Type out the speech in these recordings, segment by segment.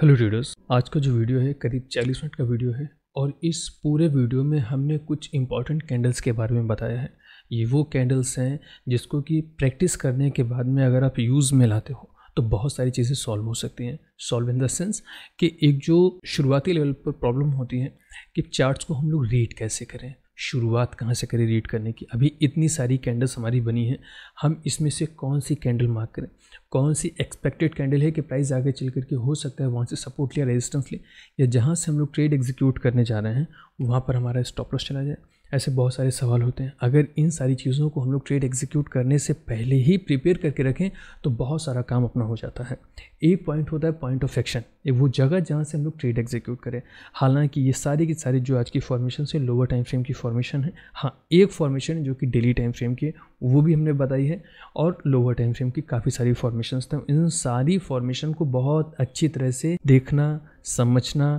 Hello traders आज का जो वीडियो है करीब 40 मिनट का वीडियो है और इस पूरे वीडियो में हमने कुछ इंपॉर्टेंट कैंडल्स के बारे में बताया है ये वो कैंडल्स हैं जिसको कि प्रैक्टिस करने के बाद में अगर आप यूज़ में लाते हो तो बहुत सारी चीज़ें सॉल्व हो सकती हैं सॉल्व इन द सेंस कि एक जो शुरुआती लेवल पर प्रॉब्लम होती है कि चार्ट्स को हम लोग रीड कैसे करें शुरुआत कहाँ से करें रीड करने की अभी इतनी सारी कैंडल्स हमारी बनी हैं हम इसमें से कौन सी कैंडल मार्क करें कौन सी एक्सपेक्टेड कैंडल है कि प्राइस आगे चल करके हो सकता है वहाँ से सपोर्ट लिया रेजिस्टेंस ले या जहाँ से हम लोग ट्रेड एग्जीक्यूट करने जा रहे हैं वहाँ पर हमारा स्टॉप लॉस चला जाए ऐसे बहुत सारे सवाल होते हैं अगर इन सारी चीज़ों को हम लोग ट्रेड एग्जीक्यूट करने से पहले ही प्रिपेयर करके रखें तो बहुत सारा काम अपना हो जाता है एक पॉइंट होता है पॉइंट ऑफ एक्शन ये वो जगह जहाँ से हम लोग ट्रेड एग्जीक्यूट करें हालांकि ये सारी की सारी जो आज की फॉर्मेशन से लोअर टाइम फ्रेम की फॉर्मेशन है हाँ एक फॉर्मेशन जो कि डेली टाइम फ्रेम की है वो भी हमने बताई है और लोअर टाइम फ्रेम की काफ़ी सारी फॉर्मेशन थे इन सारी फॉर्मेशन को बहुत अच्छी तरह से देखना समझना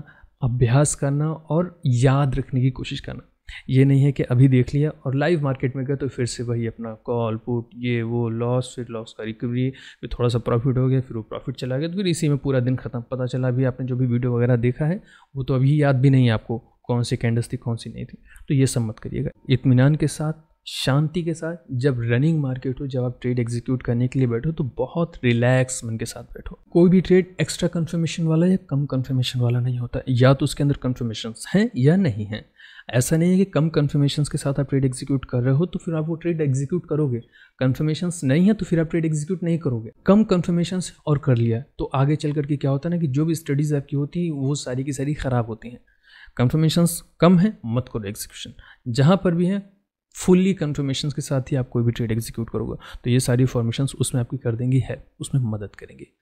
अभ्यास करना और याद रखने की कोशिश करना ये नहीं है कि अभी देख लिया और लाइव मार्केट में गए तो फिर से वही अपना कॉल पुट ये वो लॉस फिर लॉस का रिकवरी फिर थोड़ा सा प्रॉफिट हो गया फिर वो प्रॉफिट चला गया तो फिर इसी में पूरा दिन ख़त्म पता चला अभी आपने जो भी वीडियो वगैरह देखा है वो तो अभी याद भी नहीं है आपको कौन सी कैंडल्स थी कौन सी नहीं थी तो ये सब मत करिएगा इतमान के साथ शांति के साथ जब रनिंग मार्केट हो जब आप ट्रेड एग्जीक्यूट करने के लिए बैठो तो बहुत रिलैक्स मन के साथ बैठो कोई भी ट्रेड एक्स्ट्रा कन्फर्मेशन वाला या कम कन्फर्मेशन वाला नहीं होता या तो उसके अंदर कन्फर्मेशन हैं या नहीं हैं ऐसा नहीं है कि कम कन्फर्मेशन के साथ आप ट्रेड एग्जीक्यूट कर रहे हो तो फिर आप वो ट्रेड एग्जीक्यूट करोगे कन्फर्मेशन नहीं है तो फिर आप ट्रेड एग्जीक्यूट नहीं करोगे कम कन्फर्मेशन और कर लिया तो आगे चल करके क्या होता है ना कि जो भी स्टडीज़ आपकी होती है वो सारी की सारी ख़राब होती हैं कन्फर्मेशन कम है मत करो एग्जीक्यूशन जहाँ पर भी है फुल्ली कन्फर्मेशन के साथ ही आप कोई भी ट्रेड एग्जीक्यूट करोगे तो ये सारी फॉर्मेशन उसमें आपकी कर देंगी है उसमें मदद करेंगी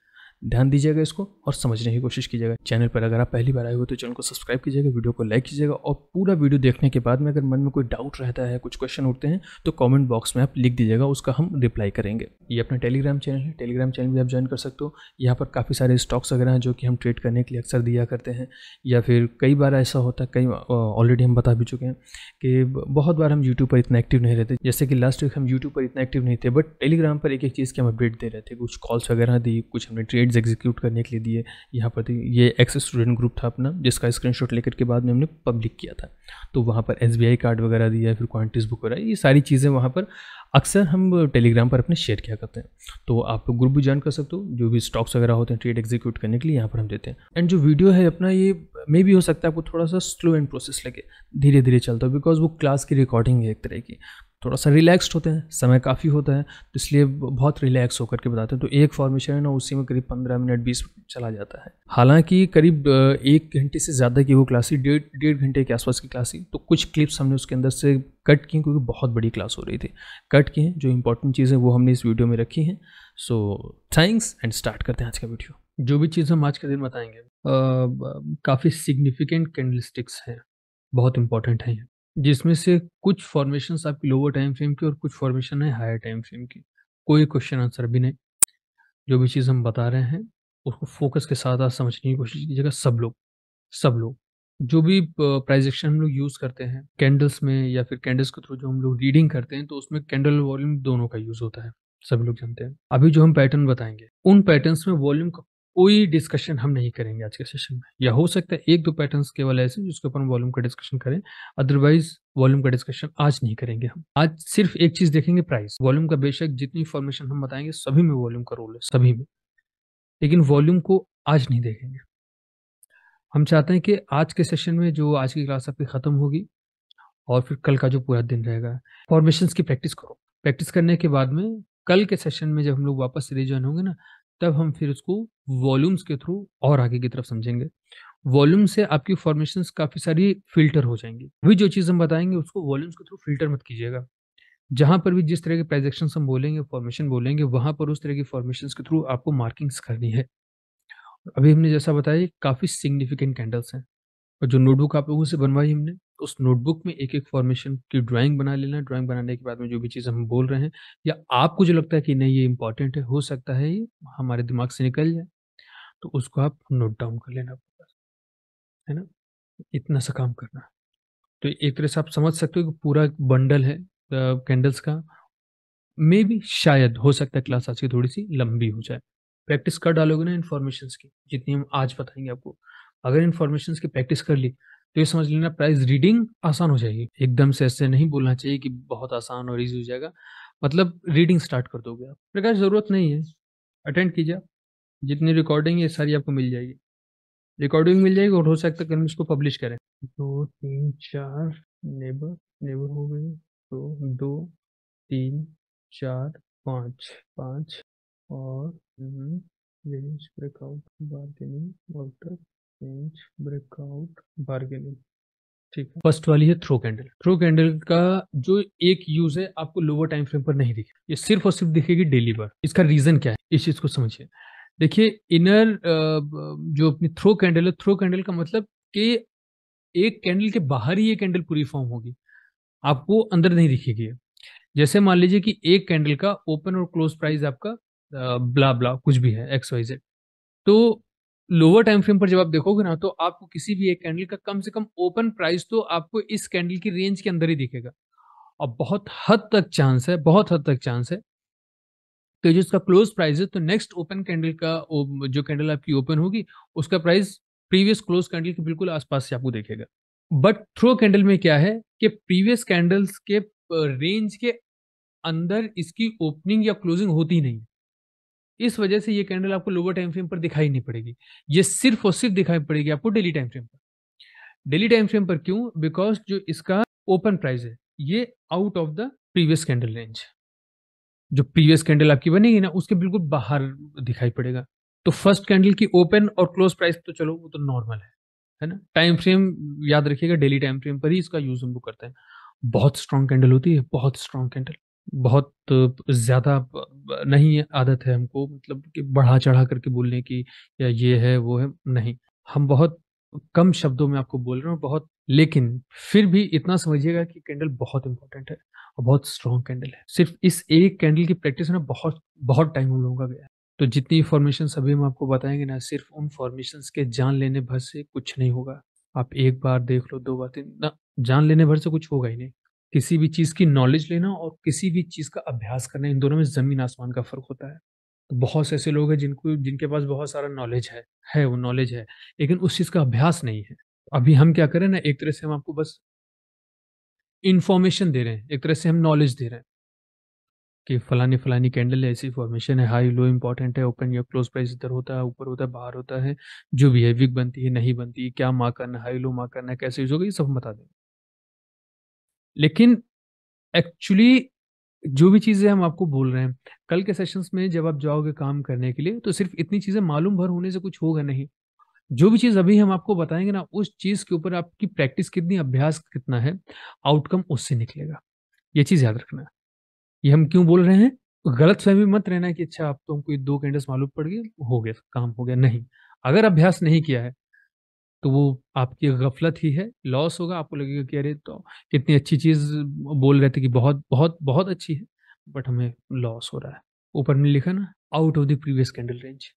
ध्यान दीजिएगा इसको और समझने की कोशिश कीजिएगा चैनल पर अगर आप पहली बार आए हो तो चैनल को सब्सक्राइब कीजिएगा वीडियो को लाइक कीजिएगा और पूरा वीडियो देखने के बाद में अगर मन में कोई डाउट रहता है कुछ क्वेश्चन उठते हैं तो कॉमेंट बॉक्स में आप लिख दीजिएगा उसका हम रिप्लाई करेंगे ये अपना टेलीग्राम चैनल है टेलीग्राम चैनल भी आप ज्वाइन कर सकते हो यहाँ पर काफ़ी सारे स्टॉक्स वगैरह हैं जो कि हम ट्रेड करने के लिए अक्सर दिया करते हैं या फिर कई बार ऐसा होता है कई ऑलरेडी हम बता भी चुके हैं कि बहुत बार हम यूट्यूब पर इतना एक्टिव नहीं रहते जैसे कि लास्ट वीक हम यूट्यूब पर इतना एक्टिव नहीं थे बट टेलीग्राम पर एक एक चीज़ के हम अपडेट दे रहे थे कुछ कॉल्स वगैरह दी कुछ हमने ट्रेड स्लाइड्स एग्जीक्यूट करने के लिए दिए यहाँ पर तो ये एक्स स्टूडेंट ग्रुप था अपना जिसका स्क्रीनशॉट लेकर के बाद में हमने पब्लिक किया था तो वहाँ पर एस कार्ड वगैरह दिया फिर क्वान्टिस बुक वगैरह ये सारी चीज़ें वहाँ पर अक्सर हम टेलीग्राम पर अपने शेयर किया करते हैं तो आप ग्रुप भी ज्वाइन कर सकते हो जो भी स्टॉक्स वगैरह होते हैं ट्रेड एग्जीक्यूट करने के लिए यहाँ पर हम देते हैं एंड जो वीडियो है अपना ये मे भी हो सकता है आपको थोड़ा सा स्लो एंड प्रोसेस लगे धीरे धीरे चलता हो बिकॉज वो क्लास की रिकॉर्डिंग है एक तरह की थोड़ा सा रिलैक्सड होते हैं समय काफ़ी होता है तो इसलिए बहुत रिलैक्स होकर के बताते हैं तो एक फॉर्मेशन है ना उसी में करीब पंद्रह मिनट बीस मिनट चला जाता है हालांकि करीब एक घंटे से ज़्यादा की वो क्लास थी डेढ़ डेढ़ घंटे के आसपास की क्लास थी तो कुछ क्लिप्स हमने उसके अंदर से कट किए क्योंकि बहुत बड़ी क्लास हो रही थी कट किए जो इंपॉर्टेंट चीज़ें वो हमने इस वीडियो में रखी हैं सो थैंक्स एंड स्टार्ट करते हैं आज का वीडियो जो भी चीज़ हम आज के दिन बताएंगे काफ़ी सिग्निफिकेंट कैंडलिस्टिक्स हैं बहुत इंपॉर्टेंट हैं जिसमें से कुछ फॉर्मेशन आपकी लोअर टाइम फ्रेम की और कुछ फॉर्मेशन है हायर टाइम फ्रेम की कोई क्वेश्चन आंसर भी नहीं जो भी चीज़ हम बता रहे हैं उसको फोकस के साथ आज समझने की कोशिश कीजिएगा सब लोग सब लोग जो भी प्राइजेक्शन हम लोग यूज़ करते हैं कैंडल्स में या फिर कैंडल्स के थ्रू जो हम लोग रीडिंग करते हैं तो उसमें कैंडल वॉल्यूम दोनों का यूज़ होता है सभी लोग जानते हैं अभी जो हम पैटर्न बताएंगे उन पैटर्न्स में वॉल्यूम का कोई डिस्कशन हम नहीं करेंगे आज के सेशन में या हो सकता है एक दो पैटर्न केवल ऐसे जिसके ऊपर हम वॉल्यूम का डिस्कशन करें अदरवाइज वॉल्यूम का डिस्कशन आज नहीं करेंगे हम आज सिर्फ एक चीज देखेंगे प्राइस वॉल्यूम का बेशक जितनी फॉर्मेशन हम बताएंगे सभी में वॉल्यूम का रोल है सभी में लेकिन वॉल्यूम को आज नहीं देखेंगे हम चाहते हैं कि आज के सेशन में जो आज की क्लास आपकी ख़त्म होगी और फिर कल का जो पूरा दिन रहेगा फॉर्मेशन की प्रैक्टिस करो प्रैक्टिस करने के बाद में कल के सेशन में जब हम लोग वापस रिजॉइन होंगे ना तब हम फिर उसको वॉल्यूम्स के थ्रू और आगे की तरफ समझेंगे वॉल्यूम से आपकी फॉर्मेशन काफ़ी सारी फिल्टर हो जाएंगी अभी जो चीज़ हम बताएंगे उसको वॉल्यूम्स के थ्रू फिल्टर मत कीजिएगा जहां पर भी जिस तरह के प्रोजेक्शन हम बोलेंगे फॉर्मेशन बोलेंगे वहां पर उस तरह की फॉर्मेशन के थ्रू आपको मार्किंग्स करनी है अभी हमने जैसा बताया काफ़ी सिग्निफिकेंट कैंडल्स हैं और जो नोटबुक आप लोगों से बनवाई हमने तो उस नोटबुक में एक एक फॉर्मेशन की ड्राइंग बना लेना ड्राइंग बनाने के बाद में जो भी चीज़ हम बोल रहे हैं या आपको जो लगता है कि नहीं ये इंपॉर्टेंट है हो सकता है ये हमारे दिमाग से निकल जाए तो उसको आप नोट डाउन कर लेना है ना इतना सा काम करना तो एक तरह से आप समझ सकते हो कि पूरा बंडल है कैंडल्स का मे भी शायद हो सकता है क्लास आज की थोड़ी सी लंबी हो जाए प्रैक्टिस कर डालोगे ना इन्फॉर्मेशन की जितनी हम आज बताएंगे आपको अगर इन्फॉर्मेशन की प्रैक्टिस कर ली तो ये समझ लेना प्राइस रीडिंग आसान हो जाएगी एकदम से ऐसे नहीं बोलना चाहिए कि बहुत आसान और ईजी हो जाएगा मतलब रीडिंग स्टार्ट कर दोगे आप प्रकार ज़रूरत नहीं है अटेंड कीजिए आप जितनी रिकॉर्डिंग ये सारी आपको मिल जाएगी रिकॉर्डिंग मिल जाएगी और हो सकता है कहीं इसको पब्लिश करें दो तीन चार नेबर नेबर हो गए तो दो तीन चार पाँच पाँच और ब्रेकआउट बार्गेनिंग वाउटर चेंज ब्रेकआउट बार्गेनिंग ठीक है फर्स्ट वाली है थ्रो कैंडल थ्रो कैंडल का जो एक यूज है आपको लोअर टाइम फ्रेम पर नहीं दिखेगा ये सिर्फ और सिर्फ दिखेगी डेली पर इसका रीजन क्या है इस चीज को समझिए देखिए इनर जो अपनी थ्रो कैंडल है थ्रो कैंडल का मतलब कि एक कैंडल के बाहर ही ये कैंडल पूरी फॉर्म होगी आपको अंदर नहीं दिखेगी जैसे मान लीजिए कि एक कैंडल का ओपन और क्लोज प्राइस आपका ब्ला ब्ला कुछ भी है एक्स वाई जेड तो लोअर टाइम फ्रेम पर जब आप देखोगे ना तो आपको किसी भी एक कैंडल का कम से कम ओपन प्राइस तो आपको इस कैंडल की रेंज के अंदर ही दिखेगा और बहुत हद तक चांस है बहुत हद तक चांस है तो जो इसका क्लोज प्राइस है तो नेक्स्ट ओपन कैंडल का जो कैंडल आपकी ओपन होगी उसका प्राइस प्रीवियस क्लोज कैंडल के बिल्कुल आसपास से आपको देखेगा बट थ्रो कैंडल में क्या है कि प्रीवियस कैंडल्स के रेंज के अंदर इसकी ओपनिंग या क्लोजिंग होती नहीं इस वजह से ये कैंडल आपको लोअर टाइम फ्रेम पर दिखाई नहीं पड़ेगी ये सिर्फ और सिर्फ दिखाई पड़ेगी आपको डेली टाइम फ्रेम पर डेली टाइम फ्रेम पर क्यों बिकॉज जो इसका ओपन प्राइस है ये out of the previous candle range जो प्रीवियस कैंडल आपकी बनेगी ना उसके बिल्कुल बाहर दिखाई पड़ेगा तो फर्स्ट कैंडल की ओपन और क्लोज प्राइस तो चलो वो तो नॉर्मल है है ना टाइम फ्रेम याद रखिएगा डेली टाइम फ्रेम पर ही इसका यूज हम लोग करते हैं बहुत स्ट्रॉन्ग कैंडल होती है बहुत स्ट्रॉन्ग कैंडल बहुत ज़्यादा नहीं आदत है हमको मतलब कि बढ़ा चढ़ा करके बोलने की या ये है वो है नहीं हम बहुत कम शब्दों में आपको बोल रहे हैं बहुत लेकिन फिर भी इतना समझिएगा कि कैंडल बहुत इंपॉर्टेंट है और बहुत स्ट्रॉन्ग कैंडल है सिर्फ इस एक कैंडल की प्रैक्टिस में बहुत बहुत टाइम हम लोगों का गया तो जितनी फॉर्मेशन अभी हम आपको बताएंगे ना सिर्फ उन फॉर्मेशन के जान लेने भर से कुछ नहीं होगा आप एक बार देख लो दो बार तीन ना जान लेने भर से कुछ होगा ही नहीं किसी भी चीज़ की नॉलेज लेना और किसी भी चीज़ का अभ्यास करना इन दोनों में ज़मीन आसमान का फ़र्क होता है तो बहुत से ऐसे लोग हैं जिनको जिनके पास बहुत सारा नॉलेज है है वो नॉलेज है लेकिन उस चीज़ का अभ्यास नहीं है अभी हम क्या करें ना एक तरह से हम आपको बस इन्फॉर्मेशन दे रहे हैं एक तरह से हम नॉलेज दे रहे हैं कि फलानी फलानी कैंडल है ऐसी फॉर्मेशन है हाई लो इंपॉर्टेंट है ओपन या क्लोज प्राइस इधर होता है ऊपर होता है बाहर होता है जो बिहेवियर बनती है नहीं बनती क्या माँ करना हाई लो माँ करना कैसे यूज होगा ये सब हम बता देंगे लेकिन एक्चुअली जो भी चीज़ें हम आपको बोल रहे हैं कल के सेशंस में जब आप जाओगे काम करने के लिए तो सिर्फ इतनी चीज़ें मालूम भर होने से कुछ होगा नहीं जो भी चीज़ अभी हम आपको बताएंगे ना उस चीज़ के ऊपर आपकी प्रैक्टिस कितनी अभ्यास कितना है आउटकम उससे निकलेगा ये चीज़ याद रखना है ये हम क्यों बोल रहे हैं गलत फहमी मत रहना है कि अच्छा आप तो हमको दो कैंडल्स मालूम पड़ गए हो गया काम हो गया नहीं अगर अभ्यास नहीं किया है तो वो आपकी गफलत ही है लॉस होगा आपको लगेगा कि अरे तो कितनी अच्छी चीज़ बोल रहे थे कि बहुत बहुत बहुत अच्छी है बट हमें लॉस हो रहा है ऊपर में लिखा ना out of the previous candle range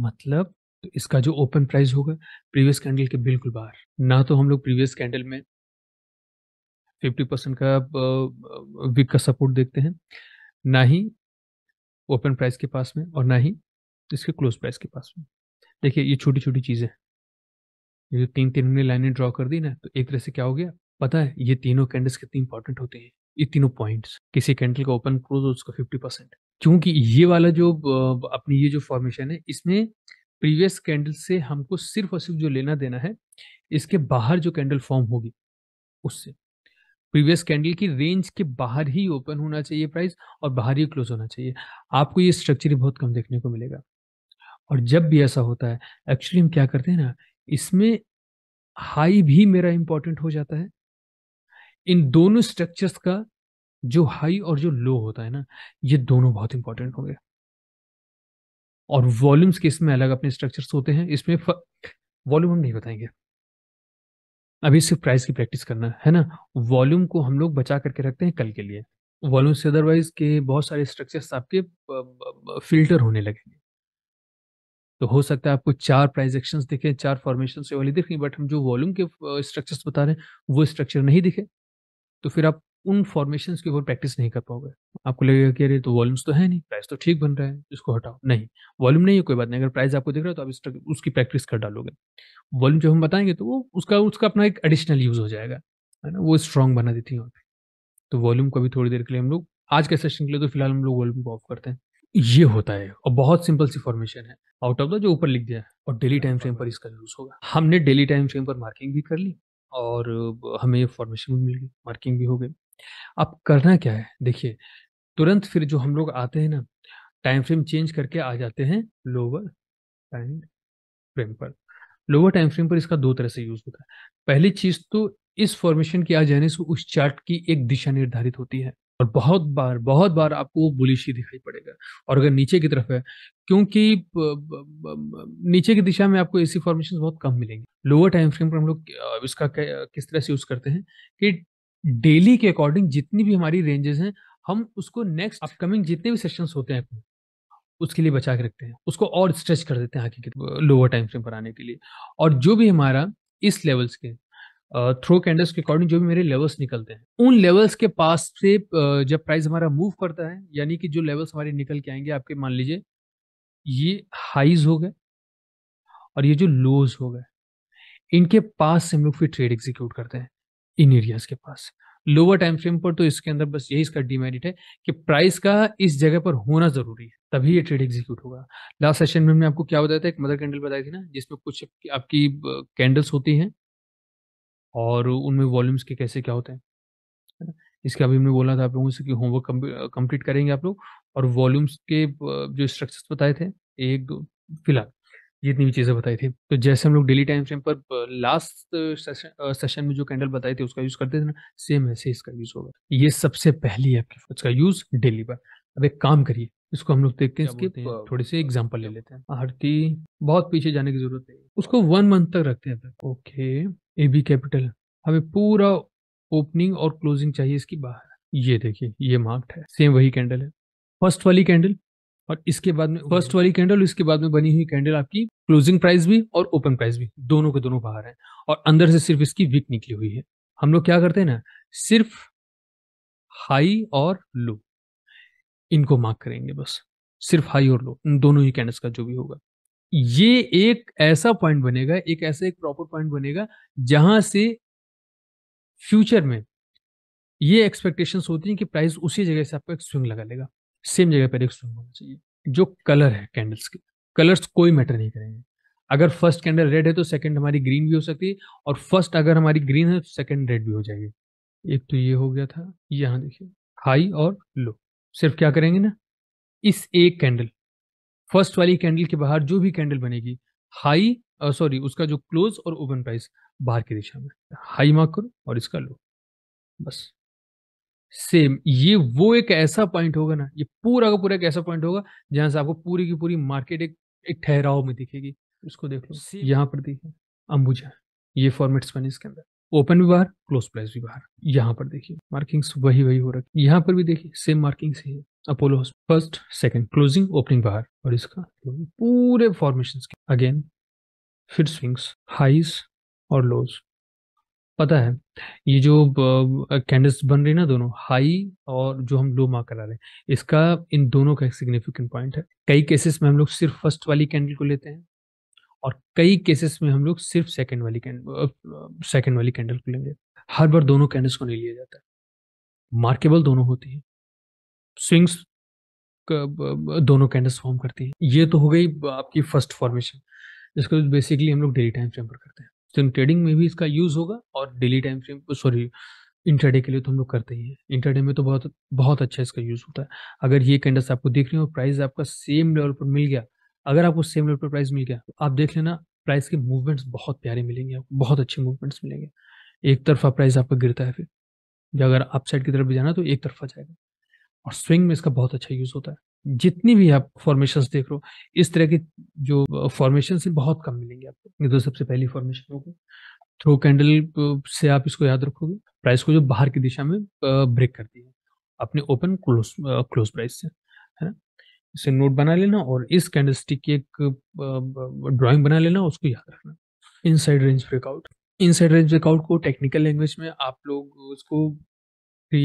मतलब तो इसका जो ओपन प्राइस होगा प्रीवियस कैंडल के बिल्कुल बाहर ना तो हम लोग प्रीवियस कैंडल में फिफ्टी परसेंट का विक का सपोर्ट देखते हैं ना ही ओपन प्राइस के पास में और ना ही इसके क्लोज प्राइस के पास में देखिए ये छोटी छोटी चीज़ें ये जो तीन तीन हमने लाइनें ड्रॉ कर दी ना तो एक तरह से क्या हो गया पता है ये तीनों कैंडल्स कितने इंपॉर्टेंट होते हैं ये तीनों पॉइंट्स किसी कैंडल का ओपन क्लोज उसका फिफ्टी परसेंट क्योंकि ये वाला जो अपनी ये जो फॉर्मेशन है इसमें प्रीवियस कैंडल से हमको सिर्फ और सिर्फ जो लेना देना है इसके बाहर जो कैंडल फॉर्म होगी उससे प्रीवियस कैंडल की रेंज के बाहर ही ओपन होना चाहिए प्राइस और बाहर ही क्लोज होना चाहिए आपको ये स्ट्रक्चर बहुत कम देखने को मिलेगा और जब भी ऐसा होता है एक्चुअली हम क्या करते हैं ना इसमें हाई भी मेरा इंपॉर्टेंट हो जाता है इन दोनों स्ट्रक्चर्स का जो हाई और जो लो होता है ना ये दोनों बहुत इंपॉर्टेंट होंगे और वॉल्यूम्स के इसमें अलग अपने स्ट्रक्चर्स होते हैं इसमें वॉल्यूम हम नहीं बताएंगे अभी सिर्फ प्राइस की प्रैक्टिस करना है ना वॉल्यूम को हम लोग बचा करके रखते हैं कल के लिए वॉल्यूम से अदरवाइज के बहुत सारे स्ट्रक्चर्स आपके फिल्टर होने लगेंगे तो हो सकता है आपको चार प्राइस एक्शन दिखे चार फॉर्मेशन से वाली दिख रही बट हम जो वॉल्यूम के स्ट्रक्चर्स बता रहे हैं वो स्ट्रक्चर नहीं दिखे तो फिर आप उन फॉर्मेशन के ऊपर प्रैक्टिस नहीं कर पाओगे आपको लगेगा कि अरे तो वॉल्यूम्स तो है नहीं प्राइस तो ठीक बन रहा है इसको हटाओ नहीं वॉल्यूम नहीं है कोई बात नहीं अगर प्राइस आपको दिख रहा है तो आप उसकी प्रैक्टिस कर डालोगे वॉल्यूम जब हम बताएंगे तो वो उसका उसका अपना एक एडिशनल यूज हो जाएगा है ना वो स्ट्रॉन्ग बना देती है तो वॉल्यूम को भी थोड़ी देर के लिए हम लोग आज के सेशन के लिए तो फिलहाल हम लोग वॉल्यूम को ऑफ करते हैं ये होता है और बहुत सिंपल सी फॉर्मेशन है आउट ऑफ द जो ऊपर लिख दिया है और डेली टाइम फ्रेम पर इसका यूज होगा हमने डेली टाइम फ्रेम पर मार्किंग भी कर ली और हमें ये फॉर्मेशन भी मिल गई मार्किंग भी हो गई अब करना क्या है देखिए तुरंत फिर जो हम लोग आते हैं ना टाइम फ्रेम चेंज करके आ जाते हैं लोअर टाइम फ्रेम पर लोअर टाइम फ्रेम पर इसका दो तरह से यूज होता है पहली चीज तो इस फॉर्मेशन के आ जाने से उस चार्ट की एक दिशा निर्धारित होती है और बहुत बार बहुत बार आपको वो बुलिश ही दिखाई पड़ेगा और अगर नीचे की तरफ है क्योंकि नीचे की दिशा में आपको ऐसी फॉर्मेशन बहुत कम मिलेंगे लोअर टाइम फ्रेम पर हम लोग इसका किस तरह से यूज़ करते हैं कि डेली के अकॉर्डिंग जितनी भी हमारी रेंजेस हैं हम उसको नेक्स्ट अपकमिंग जितने भी सेशंस होते हैं उसके लिए बचा के रखते हैं उसको और स्ट्रेच कर देते हैं आगे के लोअर टाइम फ्रेम पर आने के लिए और जो भी हमारा इस लेवल्स के थ्रो कैंडल्स के अकॉर्डिंग जो भी मेरे लेवल्स निकलते हैं उन लेवल्स के पास से uh, जब प्राइस हमारा मूव करता है यानी कि जो लेवल्स हमारे निकल के आएंगे आपके मान लीजिए ये हाइज हो गए और ये जो लोज हो गए इनके पास से हम लोग फिर ट्रेड एग्जीक्यूट करते हैं इन एरियाज के पास लोअर टाइम फ्रेम पर तो इसके अंदर बस यही इसका डिमेरिट है कि प्राइस का इस जगह पर होना जरूरी है तभी ये ट्रेड एग्जीक्यूट होगा लास्ट सेशन में हमने आपको क्या बताया था एक मदर कैंडल बताई थी ना जिसमें कुछ आपकी कैंडल्स होती हैं और उनमें वॉल्यूम्स के कैसे क्या होते हैं है ना इसके अभी हमने बोला था आप लोगों से कि होमवर्क कंप्लीट करेंगे आप लोग और वॉल्यूम्स के जो स्ट्रक्चर्स बताए थे एक दो फिलहाल जितनी भी चीज़ें बताई थी तो जैसे हम लोग डेली टाइम फ्रेम पर लास्ट सेशन सेशन में जो कैंडल बताई थी उसका यूज़ करते थे ना सेम ऐसे इसका यूज़ होगा ये सबसे पहली है आपकी उसका यूज़ डेली पर अब एक काम करिए इसको हम लोग देखते हैं इसके थोड़े से एग्जाम्पल ले लेते हैं आरती बहुत पीछे जाने की जरूरत नहीं उसको वन मंथ तक रखते हैं ओके ए बी कैपिटल हमें पूरा ओपनिंग और क्लोजिंग चाहिए इसकी बाहर ये देखिए ये मार्क्ड है सेम वही कैंडल है फर्स्ट वाली कैंडल और इसके बाद में फर्स्ट वाली कैंडल इसके बाद में बनी हुई कैंडल आपकी क्लोजिंग प्राइस भी और ओपन प्राइस भी दोनों के दोनों बाहर है और अंदर से सिर्फ इसकी वीक निकली हुई है हम लोग क्या करते हैं ना सिर्फ हाई और लो इनको मार्क करेंगे बस सिर्फ हाई और लो इन दोनों ही कैंडल्स का जो भी होगा ये एक ऐसा पॉइंट बनेगा एक ऐसा एक प्रॉपर पॉइंट बनेगा जहां से फ्यूचर में ये एक्सपेक्टेशंस होती हैं कि प्राइस उसी जगह से आपको एक स्विंग लगा लेगा सेम जगह पर एक स्विंग होना चाहिए जो कलर है कैंडल्स के कलर्स कोई मैटर नहीं करेंगे अगर फर्स्ट कैंडल रेड है तो सेकंड हमारी ग्रीन भी हो सकती है और फर्स्ट अगर हमारी ग्रीन है तो सेकंड रेड भी हो जाएगी एक तो ये हो गया था यहाँ देखिए हाई और लो सिर्फ क्या करेंगे ना इस एक कैंडल फर्स्ट वाली कैंडल के बाहर जो भी कैंडल बनेगी हाई सॉरी उसका जो क्लोज और ओपन प्राइस बाहर की दिशा में हाई मार्क करो और इसका लो बस सेम ये वो एक ऐसा पॉइंट होगा ना ये पूरा का पूरा एक ऐसा पॉइंट होगा जहां से आपको पूरी की पूरी मार्केट एक एक ठहराव में दिखेगी उसको देख लो यहाँ पर देखिए अंबुजा ये फॉर्मेट्स बने इसके अंदर ओपन भी बाहर क्लोज प्राइस भी बाहर यहाँ पर देखिए मार्किंग्स वही वही हो रखी यहाँ पर भी देखिए सेम मार्किंग्स ही है Apollo first second closing opening बाहर और इसका पूरे फॉर्मेशन के अगेन फिर स्विंग्स हाईस और लोज पता है ये जो कैंडल्स बन रही ना दोनों हाई और जो हम लो मार्क करा रहे हैं इसका इन दोनों का एक सिग्निफिकेंट पॉइंट है कई केसेस में हम लोग सिर्फ फर्स्ट वाली कैंडल को लेते हैं और कई केसेस में हम लोग सिर्फ सेकंड वाली कैंडल सेकंड वाली कैंडल को लेंगे हर बार दोनों कैंडल्स को नहीं लिया जाता है मार्केबल दोनों होती हैं स्विंग्स दोनों कैंडल्स फॉर्म करती हैं ये तो हो गई आपकी फर्स्ट फॉर्मेशन जिसको बेसिकली हम लोग डेली टाइम फ्रेम पर करते हैं तो ट्रेडिंग में भी इसका यूज़ होगा और daily time frame sorry intraday के लिए तो हम लोग करते ही हैं इंटरडे में तो बहुत बहुत अच्छा इसका यूज़ होता है अगर ये कैंडल्स आपको दिख रही हो प्राइस आपका सेम लेवल पर मिल गया अगर आपको सेम लेवल पर प्राइस मिल गया तो आप देख लेना प्राइस के मूवमेंट्स बहुत प्यारे मिलेंगे आपको बहुत अच्छे मूवमेंट्स मिलेंगे एक तरफा प्राइस आपका गिरता है फिर या अगर आप साइड की तरफ भी जाना तो एक तरफा जाएगा और स्विंग में इसका बहुत अच्छा यूज होता है जितनी भी आप फॉर्मेशन देख रहे हो इस तरह की जो फॉर्मेशन से बहुत कम मिलेंगे आपको ये तो सबसे पहली फॉर्मेशन होगी थ्रो कैंडल से आप इसको याद रखोगे प्राइस को जो बाहर की दिशा में ब्रेक करती है अपने ओपन क्लोज क्लोज प्राइस से है ना इसे नोट बना लेना और इस कैंडल स्टिक की एक ड्राइंग बना लेना उसको याद रखना inside range breakout inside range breakout को टेक्निकल लैंग्वेज में आप लोग उसको थ्री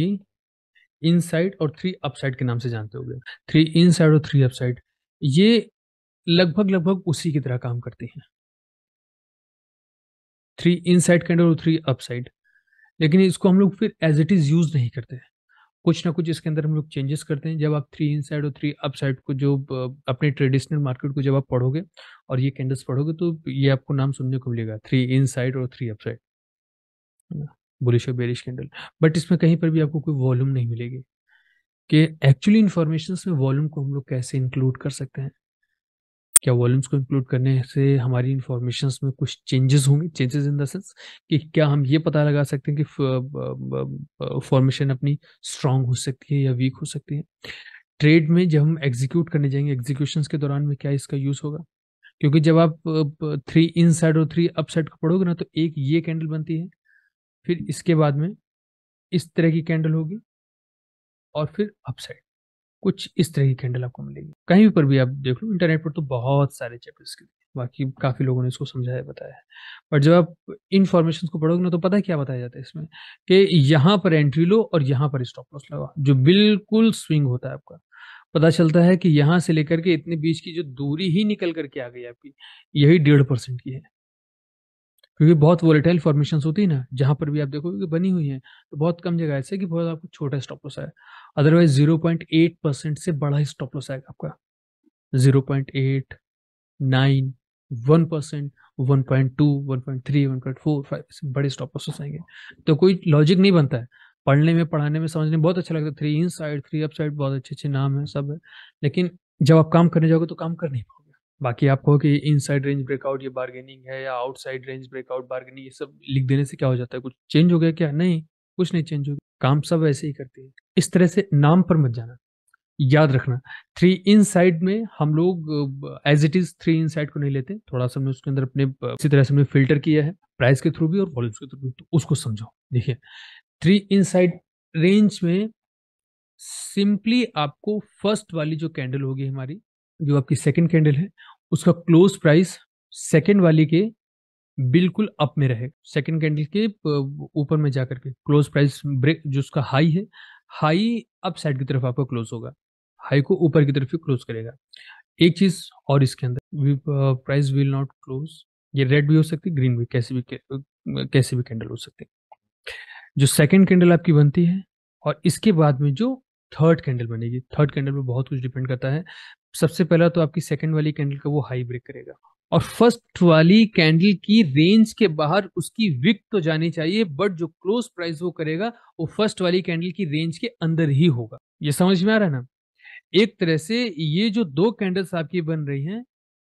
इन साइड और थ्री अपसाइड के नाम से जानते हो गए थ्री इन साइड और थ्री अपसाइड ये लगभग लगभग उसी की तरह काम करती हैं थ्री इन साइड कैंडल और थ्री अपसाइड लेकिन इसको हम लोग फिर एज इट इज़ यूज़ नहीं करते हैं कुछ ना कुछ इसके अंदर हम लोग चेंजेस करते हैं जब आप थ्री इन साइड और थ्री अप साइड को जो अपने ट्रेडिशनल मार्केट को जब आप पढ़ोगे और ये कैंडल्स पढ़ोगे तो ये आपको नाम सुनने को मिलेगा थ्री इन साइड और थ्री अप साइड बुलिश और बेरिश कैंडल बट इसमें कहीं पर भी आपको कोई वॉल्यूम नहीं मिलेगी कि एक्चुअली इन्फॉर्मेशन में वॉल्यूम को हम लोग कैसे इंक्लूड कर सकते हैं क्या वॉल्यूम्स को इंक्लूड करने से हमारी इन्फॉर्मेशन में कुछ चेंजेस होंगे चेंजेस इन द सेंस कि क्या हम ये पता लगा सकते हैं कि फॉर्मेशन अपनी स्ट्रांग हो सकती है या वीक हो सकती है ट्रेड में जब हम एग्जीक्यूट करने जाएंगे एग्जीक्यूशन के दौरान में क्या इसका यूज़ होगा क्योंकि जब आप थ्री इन साइड और थ्री अप साइड को पढ़ोगे ना तो एक ये कैंडल बनती है फिर इसके बाद में इस तरह की कैंडल होगी और फिर अपसाइड कुछ इस तरह की कैंडल आपको मिलेगी कहीं पर भी आप देख लो इंटरनेट पर तो बहुत सारे चैप्टर्स के बाकी काफ़ी लोगों ने इसको समझाया बताया है बट जब आप इन्फॉर्मेशन को पढ़ोगे ना तो पता है क्या बताया जाता है इसमें कि यहाँ पर एंट्री लो और यहाँ पर स्टॉप लॉस लगा जो बिल्कुल स्विंग होता है आपका पता चलता है कि यहाँ से लेकर के इतने बीच की जो दूरी ही निकल करके आ गई आपकी यही डेढ़ परसेंट की है क्योंकि बहुत वोलेटाइल फॉर्मेशन होती है ना जहाँ पर भी आप देखो कि बनी हुई है तो बहुत कम जगह ऐसे कि बहुत आपको छोटा स्टॉप लॉस आए otherwise zero point eight percent से बड़ा ही स्टॉप लॉस आएगा आपका zero point eight nine one percent one point two one point three one point four five बड़े स्टॉप लॉस आएंगे तो कोई लॉजिक नहीं बनता है पढ़ने में पढ़ाने में समझने में बहुत अच्छा लगता है three inside three upside बहुत अच्छे अच्छे नाम है सब है लेकिन जब आप काम करने जाओगे तो काम कर नहीं पाओगे बाकी आपको कि इनसाइड रेंज ब्रेकआउट ये बार्गेनिंग है या आउटसाइड रेंज ब्रेकआउट बार्गेनिंग ये सब लिख देने से क्या हो जाता है कुछ चेंज हो गया क्या नहीं कुछ नहीं चेंज हो गया काम सब ऐसे ही करते हैं इस तरह से नाम पर मत जाना याद रखना थ्री इन साइड में हम लोग as it is three inside को नहीं लेते थोड़ा सा हमने उसके अंदर अपने इसी तरह से हमने फिल्टर किया है प्राइस के थ्रू भी और वॉल्यूम्स के थ्रू भी तो उसको समझो देखिए थ्री इन साइड रेंज में सिंपली आपको फर्स्ट वाली जो कैंडल होगी हमारी जो आपकी सेकंड कैंडल है उसका क्लोज प्राइस सेकंड वाली के बिल्कुल अप में रहेगा सेकंड कैंडल के ऊपर में जाकर के क्लोज प्राइस ब्रेक जो उसका हाई है हाई अप साइड की तरफ आपका क्लोज होगा हाई को ऊपर की तरफ ही क्लोज करेगा एक चीज और इसके अंदर प्राइस विल नॉट क्लोज ये रेड भी हो सकती है ग्रीन भी कैसे भी कैसे भी कैंडल हो सकती है जो सेकंड कैंडल आपकी बनती है और इसके बाद में जो थर्ड कैंडल बनेगी थर्ड कैंडल में बहुत कुछ डिपेंड करता है सबसे पहला तो आपकी सेकेंड वाली कैंडल का वो हाई ब्रेक करेगा और फर्स्ट वाली कैंडल की रेंज के बाहर उसकी विक तो जानी चाहिए बट जो क्लोज प्राइस वो करेगा वो फर्स्ट वाली कैंडल की रेंज के अंदर ही होगा ये समझ में आ रहा है ना एक तरह से ये जो दो कैंडल्स आपकी बन रही हैं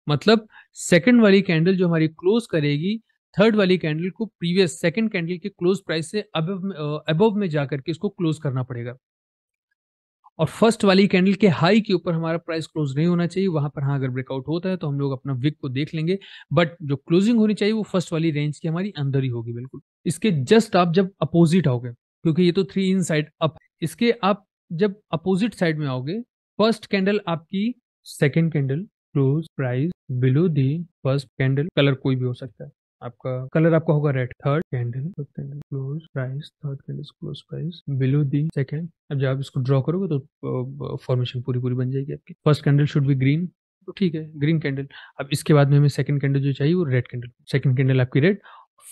मतलब सेकंड वाली कैंडल जो हमारी क्लोज करेगी थर्ड वाली कैंडल को प्रीवियस सेकंड कैंडल के क्लोज प्राइस से अब में, अबव में जाकर के इसको क्लोज करना पड़ेगा और फर्स्ट वाली कैंडल के हाई के ऊपर हमारा प्राइस क्लोज नहीं होना चाहिए वहां पर हाँ अगर ब्रेकआउट होता है तो हम लोग अपना विक को देख लेंगे बट जो क्लोजिंग होनी चाहिए वो फर्स्ट वाली रेंज की हमारी अंदर ही होगी बिल्कुल इसके जस्ट आप जब अपोजिट आओगे क्योंकि ये तो थ्री इन साइड अप इसके आप जब अपोजिट साइड में आओगे फर्स्ट कैंडल आपकी second candle close price below the first candle colour कोई भी हो सकता है आपका कलर आपका होगा red third candle close price third candle close price below the second अब जब आप इसको ड्रॉ करोगे तो फॉर्मेशन पूरी पूरी बन जाएगी आपकी first candle should be green तो ठीक है ग्रीन कैंडल अब इसके बाद में हमें सेकंड कैंडल जो चाहिए वो रेड कैंडल सेकंड कैंडल आपकी रेड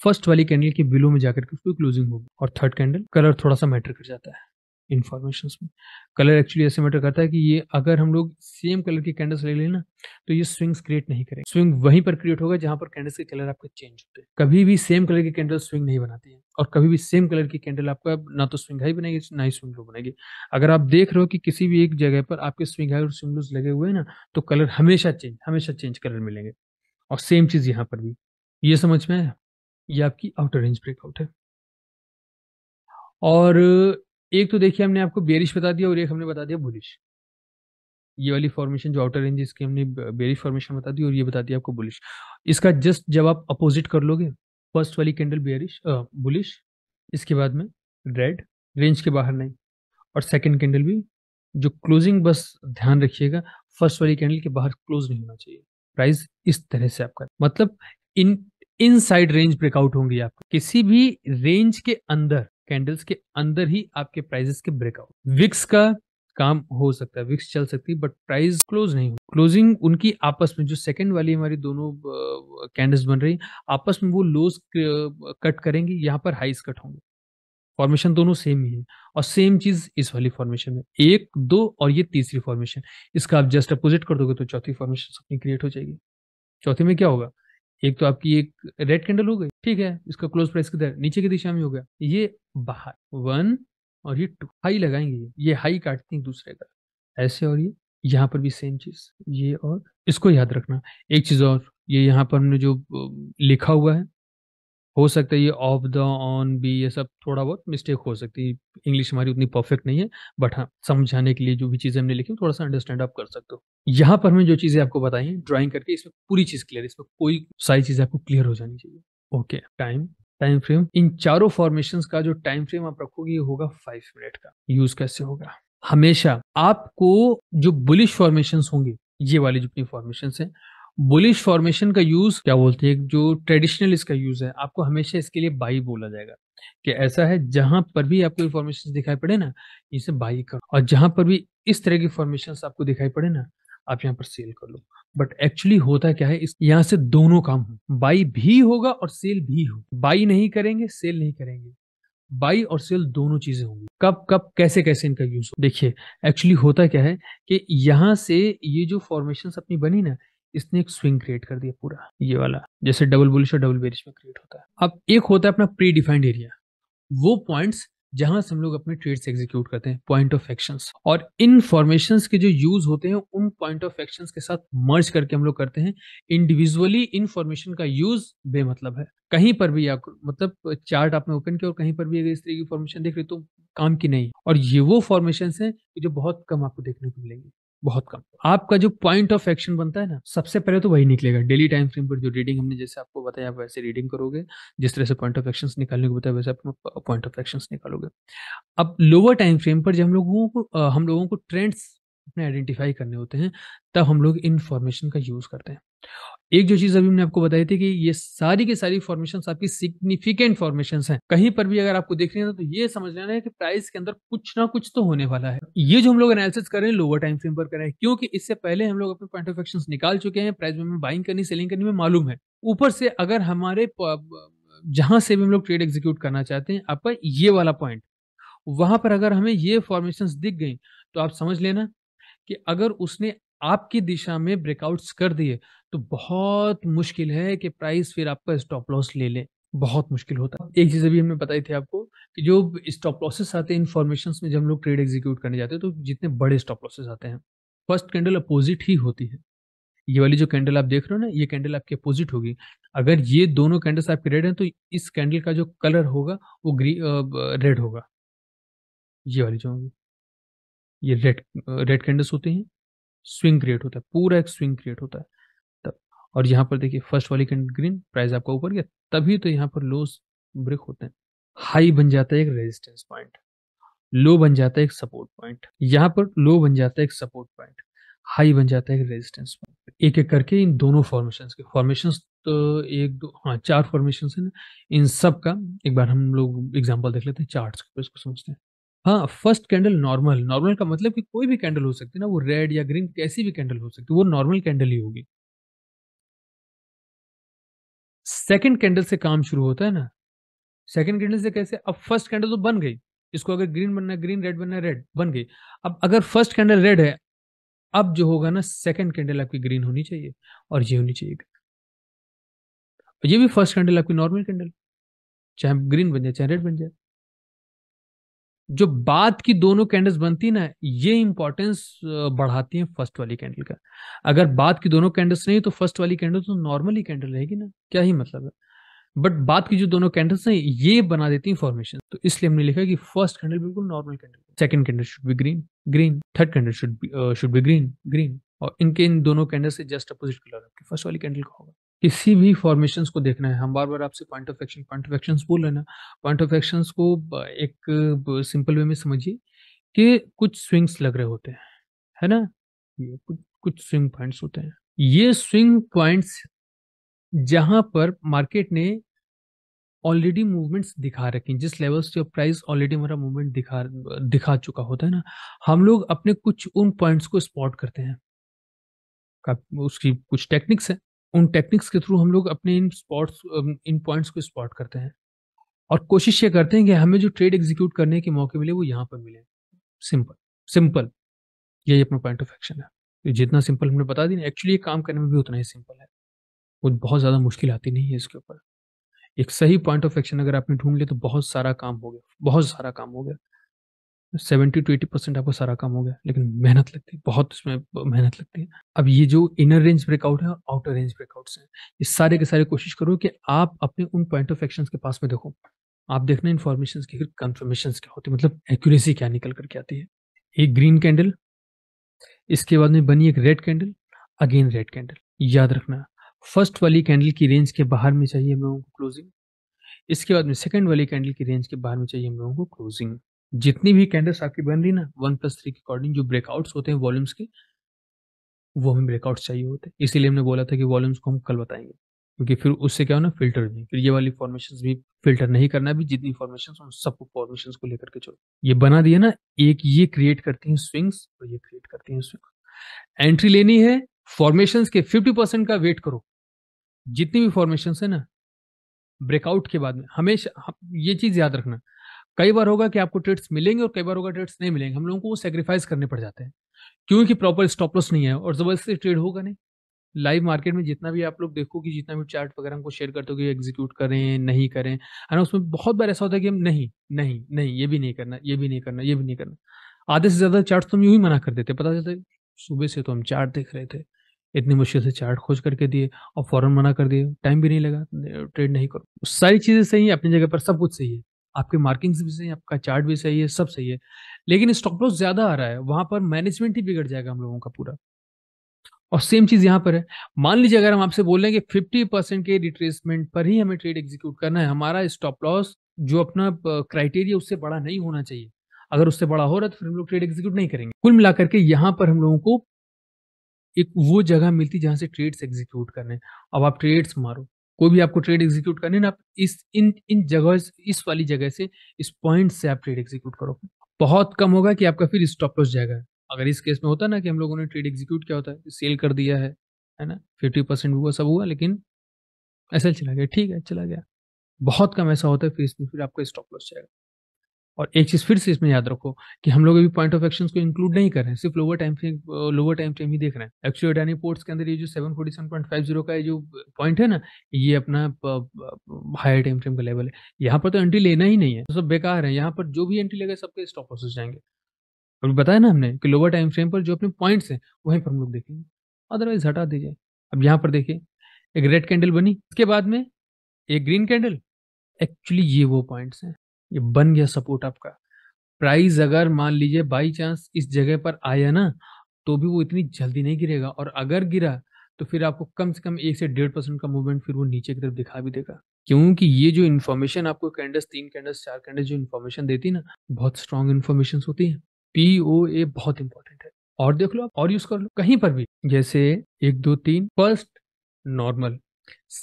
फर्स्ट वाली कैंडल के बिलो में जाकर के उसकी क्लोजिंग होगी और थर्ड कैंडल कलर थोड़ा सा मैटर कर जाता है इन्फॉर्मेशन में कलर एक्चुअली ऐसे मैटर करता है कि ये अगर हम लोग सेम कलर की कैंडल्स ले लें ना तो ये स्विंग्स क्रिएट नहीं करेंगे स्विंग वहीं पर क्रिएट होगा जहां पर कैंडल्स के कलर आपके चेंज होते हैं कभी भी सेम कलर की कैंडल स्विंग नहीं बनाती है और कभी भी सेम कलर की कैंडल आपका ना तो स्विंग हाई बनेगी ना ही स्विंग लो बनेगी अगर आप देख रहे हो कि किसी भी एक जगह पर आपके स्विंग हाई और स्विंग लोज लगे हुए हैं ना तो कलर हमेशा चेंज हमेशा चेंज कलर मिलेंगे और सेम चीज़ यहाँ पर भी ये समझ में आया ये आपकी आउटर रेंज ब्रेकआउट है और एक तो देखिए हमने आपको बेरिश बता दिया और एक हमने बता दिया बुलिश ये वाली फॉर्मेशन जो आउटर रेंज इसकी हमने बेरिश फॉर्मेशन बता दी और ये बता दिया आपको बुलिश इसका जस्ट जब आप अपोजिट कर लोगे फर्स्ट वाली कैंडल बेरिश बुलिश इसके बाद में रेड रेंज के बाहर नहीं और सेकेंड कैंडल भी जो क्लोजिंग बस ध्यान रखिएगा फर्स्ट वाली कैंडल के बाहर क्लोज नहीं होना चाहिए प्राइस इस तरह से आपका मतलब इन इन साइड रेंज ब्रेकआउट होंगी आपको किसी भी रेंज के अंदर कैंडल्स के अंदर ही आपके प्राइजेस के ब्रेकआउट विक्स का काम हो सकता है विक्स चल सकती है बट प्राइस क्लोज नहीं क्लोजिंग उनकी आपस में जो सेकंड वाली हमारी दोनों कैंडल्स बन रही आपस में वो लोज कट करेंगे यहाँ पर हाइस कट होंगे फॉर्मेशन दोनों सेम ही है और सेम चीज इस वाली फॉर्मेशन में एक दो और ये तीसरी फॉर्मेशन इसका आप जस्ट अपोजिट कर दोगे तो चौथी फॉर्मेशन अपनी क्रिएट हो जाएगी चौथी में क्या होगा एक तो आपकी एक रेड कैंडल हो गई ठीक है इसका क्लोज प्राइस किधर नीचे की दिशा में हो गया ये बाहर वन और ये टू हाई लगाएंगे ये हाई काटते हैं दूसरे का ऐसे और ये यहाँ पर भी सेम चीज ये और इसको याद रखना एक चीज और ये यहाँ पर हमने जो लिखा हुआ है हो सकता है ये ऑफ द ऑन बी ये सब थोड़ा बहुत मिस्टेक हो सकती है इंग्लिश हमारी उतनी परफेक्ट नहीं है बट हाँ समझाने के लिए जो भी चीज़ें हमने लिखी थोड़ा सा अंडरस्टैंड आप कर सकते हो यहाँ पर हमने जो चीज़ें आपको बताई हैं ड्राइंग करके इसमें पूरी चीज़ क्लियर इसमें कोई सारी चीज़ें आपको क्लियर हो जानी चाहिए ओके टाइम टाइम फ्रेम इन चारों फॉर्मेशन का जो टाइम फ्रेम आप रखोगे ये होगा फाइव मिनट का यूज कैसे होगा हमेशा आपको जो बुलिश फॉर्मेशन होंगे ये वाली जितनी फॉर्मेशन है बुलिश फॉर्मेशन का यूज क्या बोलते हैं जो ट्रेडिशनल इसका यूज है आपको हमेशा इसके लिए बाई बोला जाएगा कि ऐसा है जहां पर भी आपको इन्फॉर्मेशन दिखाई पड़े ना इसे बाई करो और जहां पर भी इस तरह की फॉर्मेशन आपको दिखाई पड़े ना आप यहाँ पर सेल कर लो बट एक्चुअली होता क्या है इस यहाँ से दोनों काम हो बाई भी होगा और सेल भी हो बाई नहीं करेंगे सेल नहीं करेंगे बाई और सेल दोनों चीजें होंगी कब कब कैसे कैसे इनका यूज हो देखिए एक्चुअली होता क्या है कि यहाँ से ये जो फॉर्मेशन अपनी बनी ना इसने एक स्विंग क्रिएट कर दिया पूरा ये वाला जैसे डबल बुलिश और डबल बेरिश में क्रिएट होता है अब एक होता है अपना प्री डिफाइंड एरिया वो पॉइंट्स जहां से हम लोग अपने ट्रेड्स एग्जीक्यूट करते हैं पॉइंट ऑफ एक्शन और इन फॉर्मेशन के जो यूज होते हैं उन पॉइंट ऑफ एक्शन के साथ मर्ज करके हम लोग करते हैं इंडिविजुअली इन फॉर्मेशन का यूज बेमतलब है कहीं पर भी आपको मतलब चार्ट आपने ओपन किया और कहीं पर भी अगर इस तरह की फॉर्मेशन देख रहे तो काम की नहीं और ये वो फॉर्मेशन है जो बहुत कम आपको देखने को मिलेंगे बहुत कम आपका जो पॉइंट ऑफ एक्शन बनता है ना सबसे पहले तो वही निकलेगा डेली टाइम फ्रेम पर जो रीडिंग हमने जैसे आपको बताया आप वैसे रीडिंग करोगे जिस तरह से पॉइंट ऑफ एक्शन निकालने को बताया वैसे आप पॉइंट ऑफ एक्शन निकालोगे अब लोअर टाइम फ्रेम पर जब हम लोगों को हम लोगों को ट्रेंड्स अपने आइडेंटिफाई करने होते हैं तब हम लोग इन्फॉर्मेशन का यूज़ करते हैं एक जो चीज अभी हमने आपको बताई थी कि ये सारी की सारी फॉर्मेशन आपकी सिग्निफिकेंट फॉर्मेशन है कहीं पर भी अगर आपको रहे हैं तो ये समझ लेना है कि प्राइस के अंदर कुछ ना कुछ तो होने वाला है ये जो हम लोग एनालिसिस कर रहे हैं लोअर टाइम फ्रेम पर कर रहे हैं क्योंकि इससे पहले हम लोग अपने पॉइंट ऑफ एक्शन निकाल चुके हैं प्राइस में बाइंग करनी सेलिंग करनी में मालूम है ऊपर से अगर हमारे जहां से भी हम लोग ट्रेड एग्जीक्यूट करना चाहते हैं आपका ये वाला पॉइंट वहां पर अगर हमें ये फॉर्मेशन दिख गई तो आप समझ लेना कि अगर उसने आपकी दिशा में ब्रेकआउट्स कर दिए तो बहुत मुश्किल है कि प्राइस फिर आपका स्टॉप लॉस ले ले बहुत मुश्किल होता है एक चीज़ अभी हमने बताई थी आपको कि जो स्टॉप लॉसेस आते हैं इन्फॉर्मेशन में जब हम लोग ट्रेड एग्जीक्यूट करने जाते हैं तो जितने बड़े स्टॉप लॉसेस आते हैं फर्स्ट कैंडल अपोजिट ही होती है ये वाली जो कैंडल आप देख रहे हो ना ये कैंडल आपकी अपोजिट होगी अगर ये दोनों कैंडल्स आपके रेड हैं तो इस कैंडल का जो कलर होगा वो ग्री रेड होगा ये वाली जो होगी ये रेड रेड कैंडल्स होते हैं स्विंग क्रिएट होता है पूरा एक स्विंग क्रिएट होता है और यहाँ पर देखिए फर्स्ट वाली कैंडल ग्रीन प्राइस आपका ऊपर गया तभी तो यहाँ पर लोस ब्रेक होते हैं हाई बन जाता है एक रेजिस्टेंस पॉइंट लो बन जाता है एक सपोर्ट पॉइंट यहाँ पर लो बन जाता है एक सपोर्ट पॉइंट हाई बन जाता है एक रेजिस्टेंस पॉइंट एक एक करके इन दोनों फॉर्मेशन के फॉर्मेशन तो एक दो हाँ चार फॉर्मेशन है ना इन सब का एक बार हम लोग एग्जाम्पल देख लेते हैं चार्ट इसको समझते हैं हाँ फर्स्ट कैंडल नॉर्मल नॉर्मल का मतलब कि कोई भी कैंडल हो सकती है ना वो रेड या ग्रीन कैसी भी कैंडल हो सकती है वो नॉर्मल कैंडल ही होगी सेकंड कैंडल से काम शुरू होता है ना सेकंड कैंडल से कैसे अब फर्स्ट कैंडल तो बन गई इसको अगर ग्रीन बनना है ग्रीन रेड बनना है रेड बन गई अब अगर फर्स्ट कैंडल रेड है अब जो होगा ना सेकंड कैंडल आपकी ग्रीन होनी चाहिए और ये होनी चाहिए ये भी फर्स्ट कैंडल आपकी नॉर्मल कैंडल चाहे ग्रीन बन जाए चाहे रेड बन जाए जो बाद की दोनों कैंडल्स बनती ना ये इंपॉर्टेंस बढ़ाती है फर्स्ट वाली कैंडल का अगर बाद की दोनों कैंडल्स नहीं तो फर्स्ट वाली कैंडल तो नॉर्मली कैंडल रहेगी ना क्या ही मतलब है बट बाद की जो दोनों कैंडल्स हैं ये बना देती हैं फॉर्मेशन तो इसलिए हमने लिखा कि फर्स्ट कैंडल बिल्कुल normal candle second candle should be green green third candle should be should be green green और इनके इन दोनों कैंडल से जस्ट अपोजिट कलर आपकी फर्स्ट वाली कैंडल का होगा किसी भी फॉर्मेशन को देखना है हम बार बार आपसे point of action point of action बोल रहे ना पॉइंट ऑफ एक्शन को एक सिंपल वे में समझिए कि कुछ स्विंग्स लग रहे होते हैं है ना ये कुछ कुछ स्विंग पॉइंट्स होते हैं ये स्विंग पॉइंट्स जहां पर मार्केट ने ऑलरेडी मूवमेंट्स दिखा रखी जिस लेवल से प्राइस ऑलरेडी हमारा मूवमेंट दिखा दिखा चुका होता है ना हम लोग अपने कुछ उन पॉइंट्स को स्पॉट करते हैं उसकी कुछ टेक्निक्स है उन टेक्निक्स के थ्रू हम लोग अपने इन स्पॉट्स इन पॉइंट्स को स्पॉट करते हैं और कोशिश ये करते हैं कि हमें जो ट्रेड एग्जीक्यूट करने के मौके मिले वो यहाँ पर मिले सिंपल सिंपल यही अपना पॉइंट ऑफ एक्शन है तो जितना सिंपल हमने बता दी ना एक्चुअली ये काम करने में भी उतना ही सिंपल है वो बहुत ज़्यादा मुश्किल आती नहीं है इसके ऊपर एक सही पॉइंट ऑफ एक्शन अगर आपने ढूंढ लिया तो बहुत सारा काम हो गया बहुत सारा काम हो गया सेवेंटी टू एटी परसेंट आपको सारा काम हो गया लेकिन मेहनत लगती है बहुत उसमें मेहनत लगती है अब ये जो इनर रेंज ब्रेकआउट है और आउटर रेंज ब्रेकआउट्स हैं ये सारे के सारे कोशिश करो कि आप अपने उन पॉइंट ऑफ एक्शन के पास में देखो आप देखना इन्फॉर्मेशन की फिर कन्फर्मेशन क्या होती है मतलब एक्यूरेसी क्या निकल करके आती है एक ग्रीन कैंडल इसके बाद में बनी एक red candle again red candle याद रखना फर्स्ट वाली कैंडल की रेंज के बाहर में चाहिए हम लोगों को क्लोजिंग इसके बाद में सेकेंड वाली कैंडल की रेंज के बाहर में चाहिए हम लोगों को क्लोजिंग जितनी भी कैंडल्स आपकी बन रही ना वन प्लस थ्री के अकॉर्डिंग जो ब्रेकआउट्स होते हैं वॉल्यूम्स के वो हमें ब्रेकआउट्स चाहिए होते हैं इसीलिए हमने बोला था कि वॉल्यूम्स को हम कल बताएंगे क्योंकि फिर उससे क्या होना फिल्टर भी फिर ये वाली फॉर्मेशन भी फिल्टर नहीं करना भी जितनी फॉर्मेशन उन सबको फॉर्मेशन को लेकर के चलो ये बना दिया ना एक ये क्रिएट करती हैं स्विंग्स और तो ये क्रिएट करती हैं स्विंग्स एंट्री लेनी है फॉर्मेशन के फिफ्टी परसेंट का वेट करो जितनी भी फॉर्मेशन है ना ब्रेकआउट के बाद में हमेशा ये चीज याद रखना कई बार होगा कि आपको ट्रेड्स मिलेंगे और कई बार होगा ट्रेड्स नहीं मिलेंगे हम लोगों को सेक्रीफाइस करने पड़ जाते हैं क्योंकि प्रॉपर स्टॉप लॉस नहीं है और ज़बरदस्ती ट्रेड होगा नहीं लाइव मार्केट में जितना भी आप लोग देखोगे जितना भी चार्ट वगैरह हमको शेयर करते हो एग्जीक्यूट करें नहीं करें है ना उसमें बहुत बार ऐसा होता है कि हम नहीं नहीं नहीं ये भी नहीं करना ये भी नहीं करना ये भी नहीं करना आधे से ज़्यादा चार्ट तो हम यूँ ही मना कर देते पता चलता सुबह से तो हम चार्ट देख रहे थे इतनी मुश्किल से चार्ट खोज करके दिए और फ़ौरन मना कर दिए टाइम भी नहीं लगा ट्रेड नहीं करो सारी चीज़ें सही है अपनी जगह पर सब कुछ सही है आपके मार्किंग्स भी सही है आपका चार्ट भी सही है सब सही है लेकिन स्टॉप लॉस ज़्यादा आ रहा है वहां पर मैनेजमेंट ही बिगड़ जाएगा हम लोगों का पूरा और सेम चीज़ यहाँ पर है मान लीजिए अगर हम आपसे बोल रहे हैं कि फिफ्टी के रिट्रेसमेंट पर ही हमें ट्रेड एग्जीक्यूट करना है हमारा स्टॉप लॉस जो अपना क्राइटेरिया उससे बड़ा नहीं होना चाहिए अगर उससे बड़ा हो रहा है तो फिर हम लोग ट्रेड एग्जीक्यूट नहीं करेंगे कुल मिलाकर के यहाँ पर हम लोगों को एक वो जगह मिलती जहां से ट्रेड्स एग्जीक्यूट करने अब आप ट्रेड्स मारो कोई भी आपको ट्रेड एग्जीक्यूट करनी ना इस इन इन जगह इस वाली जगह से इस पॉइंट से आप ट्रेड एग्जीक्यूट करोगे बहुत कम होगा कि आपका फिर स्टॉप लॉस जाएगा अगर इस केस में होता ना कि हम लोगों ने ट्रेड एग्जीक्यूट किया होता है सेल कर दिया है है ना फिफ्टी परसेंट हुआ सब हुआ लेकिन ऐसा चला गया ठीक है चला गया बहुत कम ऐसा होता है फिर इसमें फिर आपका स्टॉप लॉस जाएगा और एक चीज़ फिर से इसमें याद रखो कि हम लोग अभी पॉइंट ऑफ एक्शन को इंक्लूड नहीं कर रहे हैं सिर्फ lower time frame lower time frame ही देख रहे हैं एक्चुअली अडानी पोर्ट्स के अंदर ये जो seven forty seven point five zero का ये जो पॉइंट है ना ये अपना हायर टाइम फ्रेम का लेवल है यहाँ पर तो एंट्री लेना ही नहीं है तो सब बेकार है यहाँ पर जो भी एंट्री लेगा सबके स्टॉप लॉसेस जाएंगे अभी बताया ना हमने कि लोअर टाइम फ्रेम पर जो अपने पॉइंट्स हैं वहीं पर हम लोग देखेंगे अदरवाइज हटा दीजिए अब यहाँ पर देखिए एक रेड कैंडल बनी इसके बाद में एक ग्रीन कैंडल एक्चुअली ये वो पॉइंट्स हैं ये बन गया सपोर्ट आपका प्राइस अगर मान लीजिए बाई चांस इस जगह पर आया ना तो भी वो इतनी जल्दी नहीं गिरेगा और अगर गिरा तो फिर आपको कम से कम एक से डेढ़ परसेंट का मूवमेंट फिर वो नीचे की तरफ दिखा भी देगा क्योंकि ये जो इन्फॉर्मेशन आपको कैंडल्स तीन कैंडल्स चार कैंडल्स जो इन्फॉर्मेशन देती है ना बहुत स्ट्रॉन्ग इन्फॉर्मेशन होती है पी ओ ए बहुत इंपॉर्टेंट है और देख लो आप और यूज कर लो कहीं पर भी जैसे एक दो तीन फर्स्ट नॉर्मल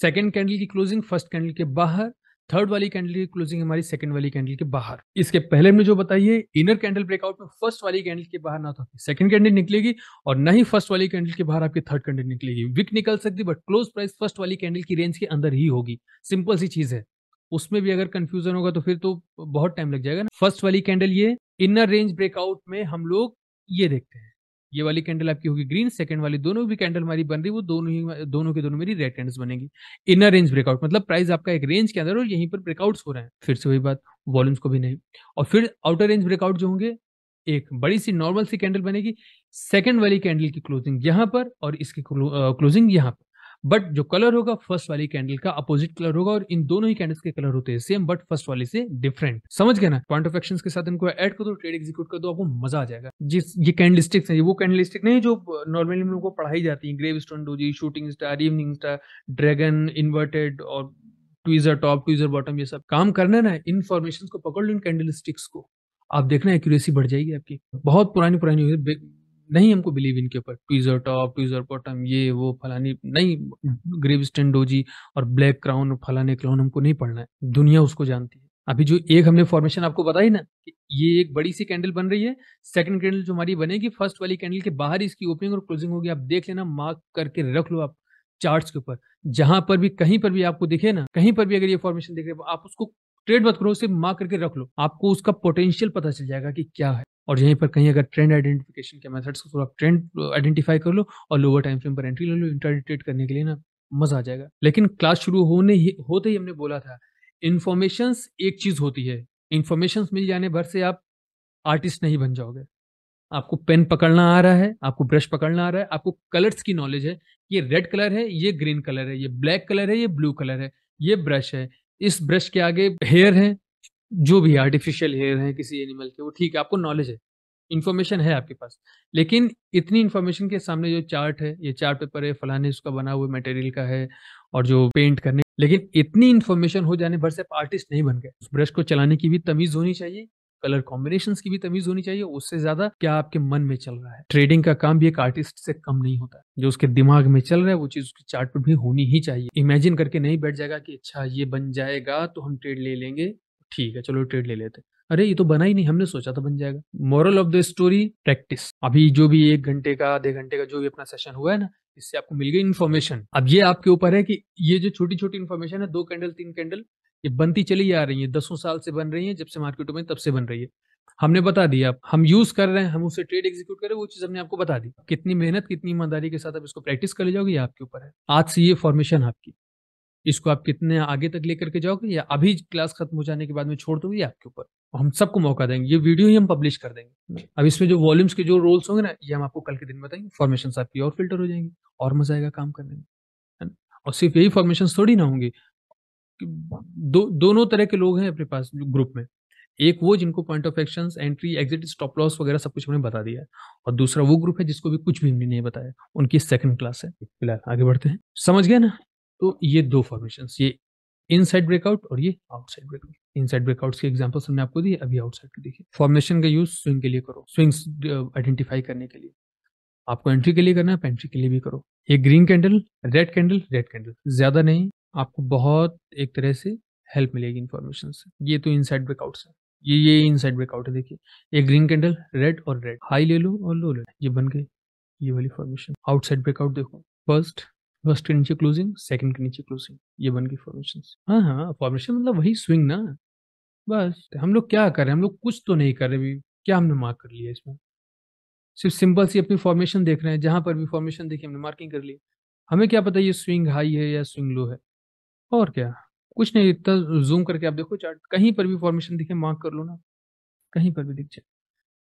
सेकेंड कैंडल की क्लोजिंग फर्स्ट कैंडल के बाहर थर्ड वाली कैंडल की क्लोजिंग हमारी सेकंड वाली कैंडल के बाहर इसके पहले हमने जो बताई है इनर कैंडल ब्रेकआउट में फर्स्ट वाली कैंडल के बाहर ना तो आपकी सेकंड कैंडल निकलेगी और ना ही फर्स्ट वाली कैंडल के बाहर आपकी थर्ड कैंडल निकलेगी विक निकल सकती बट क्लोज प्राइस फर्स्ट वाली कैंडल की रेंज के अंदर ही होगी सिंपल सी चीज है उसमें भी अगर कंफ्यूजन होगा तो फिर तो बहुत टाइम लग जाएगा ना फर्स्ट वाली कैंडल ये इनर रेंज ब्रेकआउट में हम लोग ये देखते हैं ये वाली कैंडल आपकी होगी ग्रीन सेकंड वाली दोनों भी कैंडल हमारी बन रही वो दोनों ही दोनों के दोनों मेरी रेड कैंडल्स बनेगी इनर रेंज ब्रेकआउट मतलब प्राइस आपका एक रेंज के अंदर और यहीं पर ब्रेकआउट्स हो रहे हैं फिर से वही बात वॉल्यूम्स को भी नहीं और फिर आउटर रेंज ब्रेकआउट जो होंगे एक बड़ी सी नॉर्मल सी कैंडल बनेगी सेकंड वाली कैंडल की क्लोजिंग यहां पर और इसकी क्लोजिंग यहां पर बट जो कलर होगा फर्स्ट वाली कैंडल का अपोजिट कलर होगा और इन दोनों ही कैंडल्स के कलर होते हैं सेम बट फर्स्ट वाले से डिफरेंट समझ गए ना पॉइंट ऑफ एक्शन के साथ इनको एड कर दो ट्रेड एग्जीक्यूट कर दो आपको मजा आ जाएगा जिस ये कैंडल स्टिक्स है वो कैंडल स्टिक नहीं जो नॉर्मली हम लोग को पढ़ाई जाती है gravestone doji shooting star evening star dragon inverted और ट्वीजर टॉप ट्वीजर बॉटम ये सब काम करना ना इन फॉर्मेशन को पकड़ लो इन कैंडल स्टिक्स को आप देखना एक्यूरेसी बढ़ जाएगी आपकी बहुत पुरानी पुरानी नहीं हमको बिलीव इनके ऊपर ट्वीजर टॉप ट्वीजर बॉटम ये वो फलानी नहीं ग्रेव स्टेंडोजी और ब्लैक क्राउन फलाने क्राउन हमको नहीं पढ़ना है दुनिया उसको जानती है अभी जो एक हमने फॉर्मेशन आपको बताई ना कि ये एक बड़ी सी कैंडल बन रही है सेकंड कैंडल जो हमारी बनेगी फर्स्ट वाली कैंडल के बाहर इसकी ओपनिंग और क्लोजिंग होगी आप देख लेना मार्क करके रख लो आप चार्ट्स के ऊपर जहां पर भी कहीं पर भी आपको दिखे ना कहीं पर भी अगर ये फॉर्मेशन दिख रहे आप उसको ट्रेड मत करो उसे मार्क करके रख लो आपको उसका पोटेंशियल पता चल जाएगा कि क्या है और यहीं पर कहीं अगर ट्रेंड आइडेंटिफिकेशन के मेथड्स को थोड़ा ट्रेंड आइडेंटिफाई uh, कर लो और लोअर टाइम फ्रेम पर एंट्री ले लो इंटरडिटेट करने के लिए ना मजा आ जाएगा लेकिन क्लास शुरू होने ही होते ही हमने बोला था इन्फॉर्मेशन एक चीज़ होती है इन्फॉर्मेशन मिल जाने भर से आप आर्टिस्ट नहीं बन जाओगे आपको पेन पकड़ना आ रहा है आपको ब्रश पकड़ना आ रहा है आपको कलर्स की नॉलेज है ये रेड कलर है ये ग्रीन कलर है ये ब्लैक कलर है ये ब्लू कलर है ये ब्रश है इस ब्रश के आगे हेयर है जो भी आर्टिफिशियल हेयर है किसी एनिमल के वो ठीक है आपको नॉलेज है इन्फॉर्मेशन है आपके पास लेकिन इतनी इन्फॉर्मेशन के सामने जो चार्ट है ये चार्ट पेपर है फलाने उसका बना हुआ मटेरियल का है और जो पेंट करने लेकिन इतनी इन्फॉर्मेशन हो जाने भर से आप आर्टिस्ट नहीं बन गए ब्रश को चलाने की भी तमीज होनी चाहिए कलर कॉम्बिनेशन की भी तमीज होनी चाहिए उससे ज्यादा क्या आपके मन में चल रहा है ट्रेडिंग का काम भी एक आर्टिस्ट से कम नहीं होता जो उसके दिमाग में चल रहा है वो चीज उसके चार्ट पर भी होनी ही चाहिए इमेजिन करके नहीं बैठ जाएगा कि अच्छा ये बन जाएगा तो हम ट्रेड ले लेंगे ठीक है चलो ट्रेड ले लेते अरे ये तो बना ही नहीं हमने सोचा था बन जाएगा moral of the story practice अभी जो भी एक घंटे का आधे घंटे का जो भी अपना सेशन हुआ है ना इससे आपको मिल गई इन्फॉर्मेशन अब ये आपके ऊपर है कि ये जो छोटी छोटी इन्फॉर्मेशन है दो कैंडल तीन कैंडल ये बनती चली आ रही है दसों साल से बन रही है जब से मार्केटों में तब से बन रही है हमने बता दिया हम यूज कर रहे हैं हम उसे ट्रेड एग्जीक्यूट कर रहे हैं वो चीज हमने आपको बता दी कितनी मेहनत कितनी ईमानदारी के साथ आप इसको प्रैक्टिस कर ले जाओगे ये आपके ऊपर है आज से ये फॉर्मेशन आपकी इसको आप कितने आगे तक लेकर के जाओगे या अभी क्लास खत्म हो जाने के बाद में छोड़ दूंगी आपके ऊपर हम सबको मौका देंगे ये वीडियो ही हम पब्लिश कर देंगे अब इसमें जो वॉल्यूम्स के जो रोल्स होंगे ना ये हम आपको कल के दिन बताएंगे फॉर्मेशन आपकी और फिल्टर हो जाएंगे और मजा आएगा काम करने में और सिर्फ यही फॉर्मेशन थोड़ी ना होंगी दो दोनों तरह के लोग हैं अपने पास ग्रुप में एक वो जिनको point of action entry exit stop loss वगैरह सब कुछ हमने बता दिया है और दूसरा वो ग्रुप है जिसको भी कुछ भी हमने नहीं बताया उनकी सेकंड क्लास है फिलहाल आगे बढ़ते हैं समझ गए ना तो ये दो फॉर्मेशन ये इन साइड ब्रेकआउट और ये outside breakout inside breakouts के एग्जाम्पल्स हमने आपको दिए अभी आउटसाइड के देखिए फॉर्मेशन का यूज स्विंग के लिए करो स्विंग्स आइडेंटिफाई uh, करने के लिए आपको एंट्री के लिए करना है एंट्री के लिए भी करो ये green candle red candle red candle ज्यादा नहीं आपको बहुत एक तरह से हेल्प मिलेगी इन्फॉर्मेशन से ये तो इन साइड ब्रेकआउट्स है ये ये इन साइड ब्रेकआउट है देखिए ये ग्रीन कैंडल रेड और रेड हाई ले लो और लो ले ये बन गए ये वाली फॉर्मेशन आउटसाइड ब्रेकआउट देखो फर्स्ट फर्स्ट के नीचे क्लोजिंग सेकंड के नीचे क्लोजिंग ये बन गई फॉर्मेशन हाँ हाँ फॉर्मेशन मतलब वही स्विंग ना बस हम लोग क्या कर रहे हैं हम लोग कुछ तो नहीं कर रहे अभी क्या हमने मार्क कर लिया इसमें सिर्फ सिंपल सी अपनी फॉर्मेशन देख रहे हैं जहाँ पर भी फॉर्मेशन देखी हमने मार्किंग कर ली हमें क्या पता ये स्विंग हाई है या स्विंग लो है और क्या कुछ नहीं इतना जूम करके आप देखो चार्ट कहीं पर भी फॉर्मेशन दिखे मार्क कर लो ना कहीं पर भी दिख जाए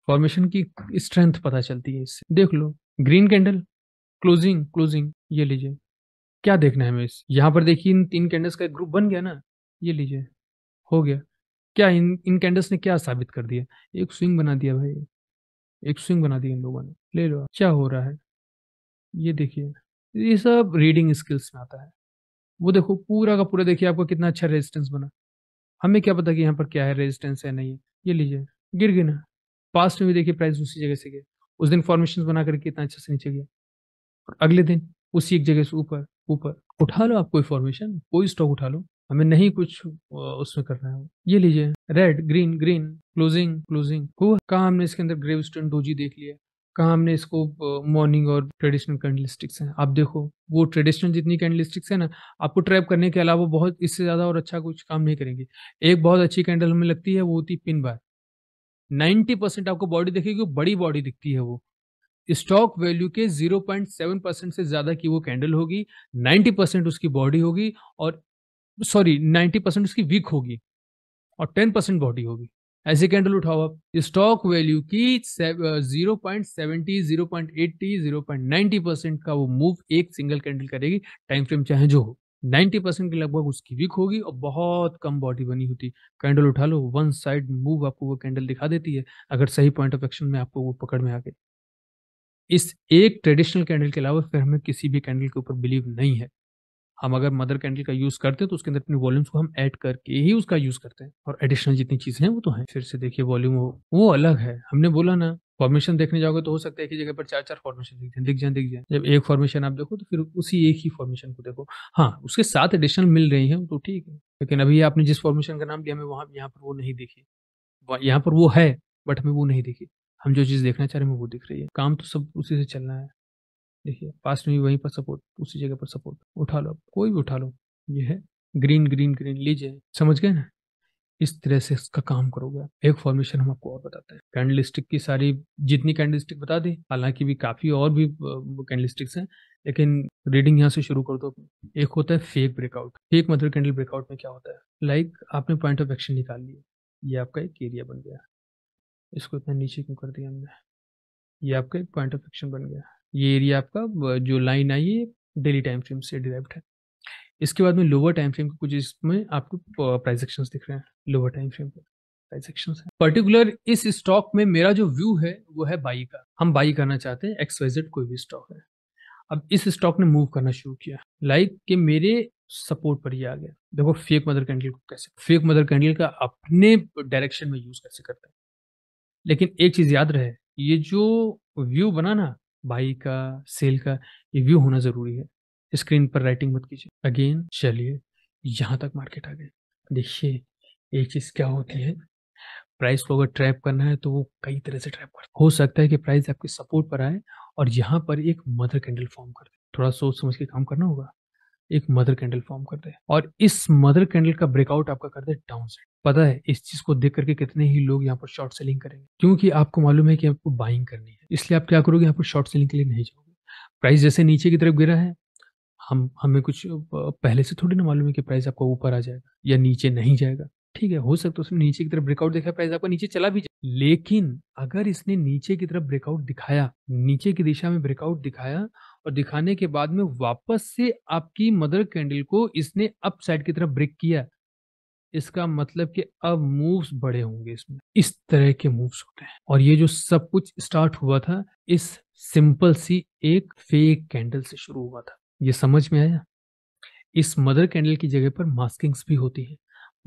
फॉर्मेशन की स्ट्रेंथ पता चलती है इससे देख लो ग्रीन कैंडल क्लोजिंग क्लोजिंग ये लीजिए क्या देखना है हमें इस यहाँ पर देखिए इन तीन कैंडल्स का एक ग्रुप बन गया ना ये लीजिए हो गया क्या इन इन कैंडल्स ने क्या साबित कर दिया एक स्विंग बना दिया भाई एक स्विंग बना दिया इन लोगों ने ले लो क्या हो रहा है ये देखिए ये सब रीडिंग स्किल्स में आता है वो देखो पूरा का पूरा देखिए आपका कितना अच्छा रेजिस्टेंस बना हमें क्या पता कि यहाँ पर क्या है रेजिस्टेंस है नहीं है ये लीजिए गिर गए ना पास्ट में भी देखिए प्राइस उसी जगह से गया उस दिन फॉर्मेशन बना करके इतना अच्छा से नीचे गया और अगले दिन उसी एक जगह से ऊपर ऊपर उठा लो आप कोई फॉर्मेशन कोई स्टॉक उठा लो हमें नहीं कुछ उसमें करना है ये लीजिए red green green closing closing हुआ हमने इसके अंदर ग्रेव स्टोन डोजी देख लिया कहा हमने इसको मॉर्निंग और ट्रेडिशनल कैंडलिस्टिक्स हैं आप देखो वो ट्रेडिशनल जितनी कैंडलिस्टिक्स है ना आपको ट्रैप करने के अलावा बहुत इससे ज़्यादा और अच्छा कुछ काम नहीं करेंगे एक बहुत अच्छी कैंडल हमें लगती है वो होती पिन बार नाइन्टी परसेंट आपको बॉडी देखेगी बड़ी बॉडी दिखती है वो स्टॉक वैल्यू के 0.7 परसेंट से ज़्यादा की वो कैंडल होगी 90 परसेंट उसकी बॉडी होगी और सॉरी 90 परसेंट उसकी वीक होगी और 10 परसेंट बॉडी होगी ऐसे कैंडल उठाओ आप स्टॉक वैल्यू की 0.70 0.80 0.90 परसेंट का वो मूव एक सिंगल कैंडल करेगी टाइम फ्रेम चाहे जो हो नाइन्टी परसेंट के लगभग उसकी वीक होगी और बहुत कम बॉडी बनी होती कैंडल उठा लो वन साइड मूव आपको वो कैंडल दिखा देती है अगर सही पॉइंट ऑफ एक्शन में आपको वो पकड़ में आ गई इस एक ट्रेडिशनल कैंडल के अलावा फिर हमें किसी भी कैंडल के ऊपर बिलीव नहीं है हम अगर मदर कैंडल का यूज़ करते हैं तो उसके अंदर अपने वॉल्यूम्स को हम ऐड करके ही उसका यूज़ करते हैं और एडिशनल जितनी चीज़ें हैं वो तो हैं फिर से देखिए वॉल्यूम वो वो अलग है हमने बोला ना फॉर्मेशन देखने जाओगे तो हो सकता है कि जगह पर चार चार फॉर्मेशन दिख जाए दिख जाए दिख जाए जब एक फॉर्मेशन आप देखो तो फिर उसी एक ही फॉर्मेशन को देखो हाँ उसके साथ एडिशनल मिल रही है तो ठीक है लेकिन अभी आपने जिस फॉर्मेशन का नाम दिया हमें वहाँ यहाँ पर वो नहीं दिखी यहाँ पर वो है बट हमें वो नहीं दिखी हम जो चीज़ देखना चाह रहे हैं वो दिख रही है काम तो सब उसी से चलना है देखिए पास्ट में भी वहीं पर सपोर्ट उसी जगह पर सपोर्ट उठा लो कोई भी उठा लो ये है ग्रीन ग्रीन ग्रीन लीजिए समझ गए ना इस तरह से इसका काम करोगे एक फॉर्मेशन हम आपको और बताते हैं कैंडल स्टिक की सारी जितनी कैंडल स्टिक बता दी हालांकि भी काफ़ी और भी कैंडल स्टिक्स हैं लेकिन रीडिंग यहाँ से शुरू कर दो एक होता है fake breakout fake mother candle breakout में क्या होता है लाइक like, आपने पॉइंट ऑफ एक्शन निकाल लिया ये आपका एक एरिया बन गया इसको इतना नीचे क्यों कर दिया हमने ये आपका एक पॉइंट ऑफ फिक्शन बन गया ये एरिया आपका जो लाइन आई है डेली टाइम फ्रेम से डिराइव्ड है इसके बाद में लोअर टाइम फ्रेम के कुछ इसमें आपको प्राइस एक्शन दिख रहे हैं लोअर टाइम फ्रेम पर प्राइस एक्शन है पर्टिकुलर इस स्टॉक में मेरा जो व्यू है वो है बाई का हम बाई करना चाहते हैं एक्सवाइजेड कोई भी स्टॉक है अब इस स्टॉक ने मूव करना शुरू किया लाइक like कि मेरे सपोर्ट पर ही आ गया देखो फेक मदर कैंडल को कैसे फेक मदर कैंडल का अपने डायरेक्शन में यूज कैसे करते हैं लेकिन एक चीज़ याद रहे, ये जो व्यू बना ना, बाई का, सेल का, ये व्यू होना ज़रूरी है। स्क्रीन पर राइटिंग मत कीजिए। अगेन चलिए, यहाँ तक मार्केट आ गई। देखिए, एक चीज़ क्या होती है, प्राइस को अगर ट्रैप करना है, तो वो कई तरह से ट्रैप करता है। हो सकता है कि प्राइस आपके सपोर्ट पर आए और यहाँ पर एक मदर कैंडल फॉर्म कर दे। थोड़ा सोच समझ के काम करना होगा। एक मदर कैंडल फॉर्म करता है और इस मदर कैंडल का ब्रेकआउट आपका करता है डाउन साइड पता है इस चीज को देख करके कितने ही लोग यहाँ पर शॉर्ट सेलिंग करेंगे क्योंकि आपको मालूम है कि आपको बाइंग करनी है इसलिए आप क्या करोगे यहाँ पर शॉर्ट सेलिंग के लिए नहीं जाओगे प्राइस जैसे नीचे की तरफ गिरा है हम हमें कुछ पहले से थोड़ी ना मालूम है कि प्राइस आपका ऊपर आ जाएगा या नीचे नहीं जाएगा ठीक है हो सकता है उसने नीचे की तरफ ब्रेकआउट देखा प्राइस आपको नीचे चला भी जाए लेकिन अगर इसने नीचे की तरफ ब्रेकआउट दिखाया नीचे की दिशा में ब्रेकआउट दिखाया और दिखाने के बाद में वापस से आपकी मदर कैंडल को इसने अप साइड की तरफ ब्रेक किया इसका मतलब कि अब मूव्स बड़े होंगे इसमें इस तरह के मूव्स होते हैं और ये जो सब कुछ स्टार्ट हुआ था इस सिंपल सी एक फेक कैंडल से शुरू हुआ था ये समझ में आया इस मदर कैंडल की जगह पर मास्किंग्स भी होती है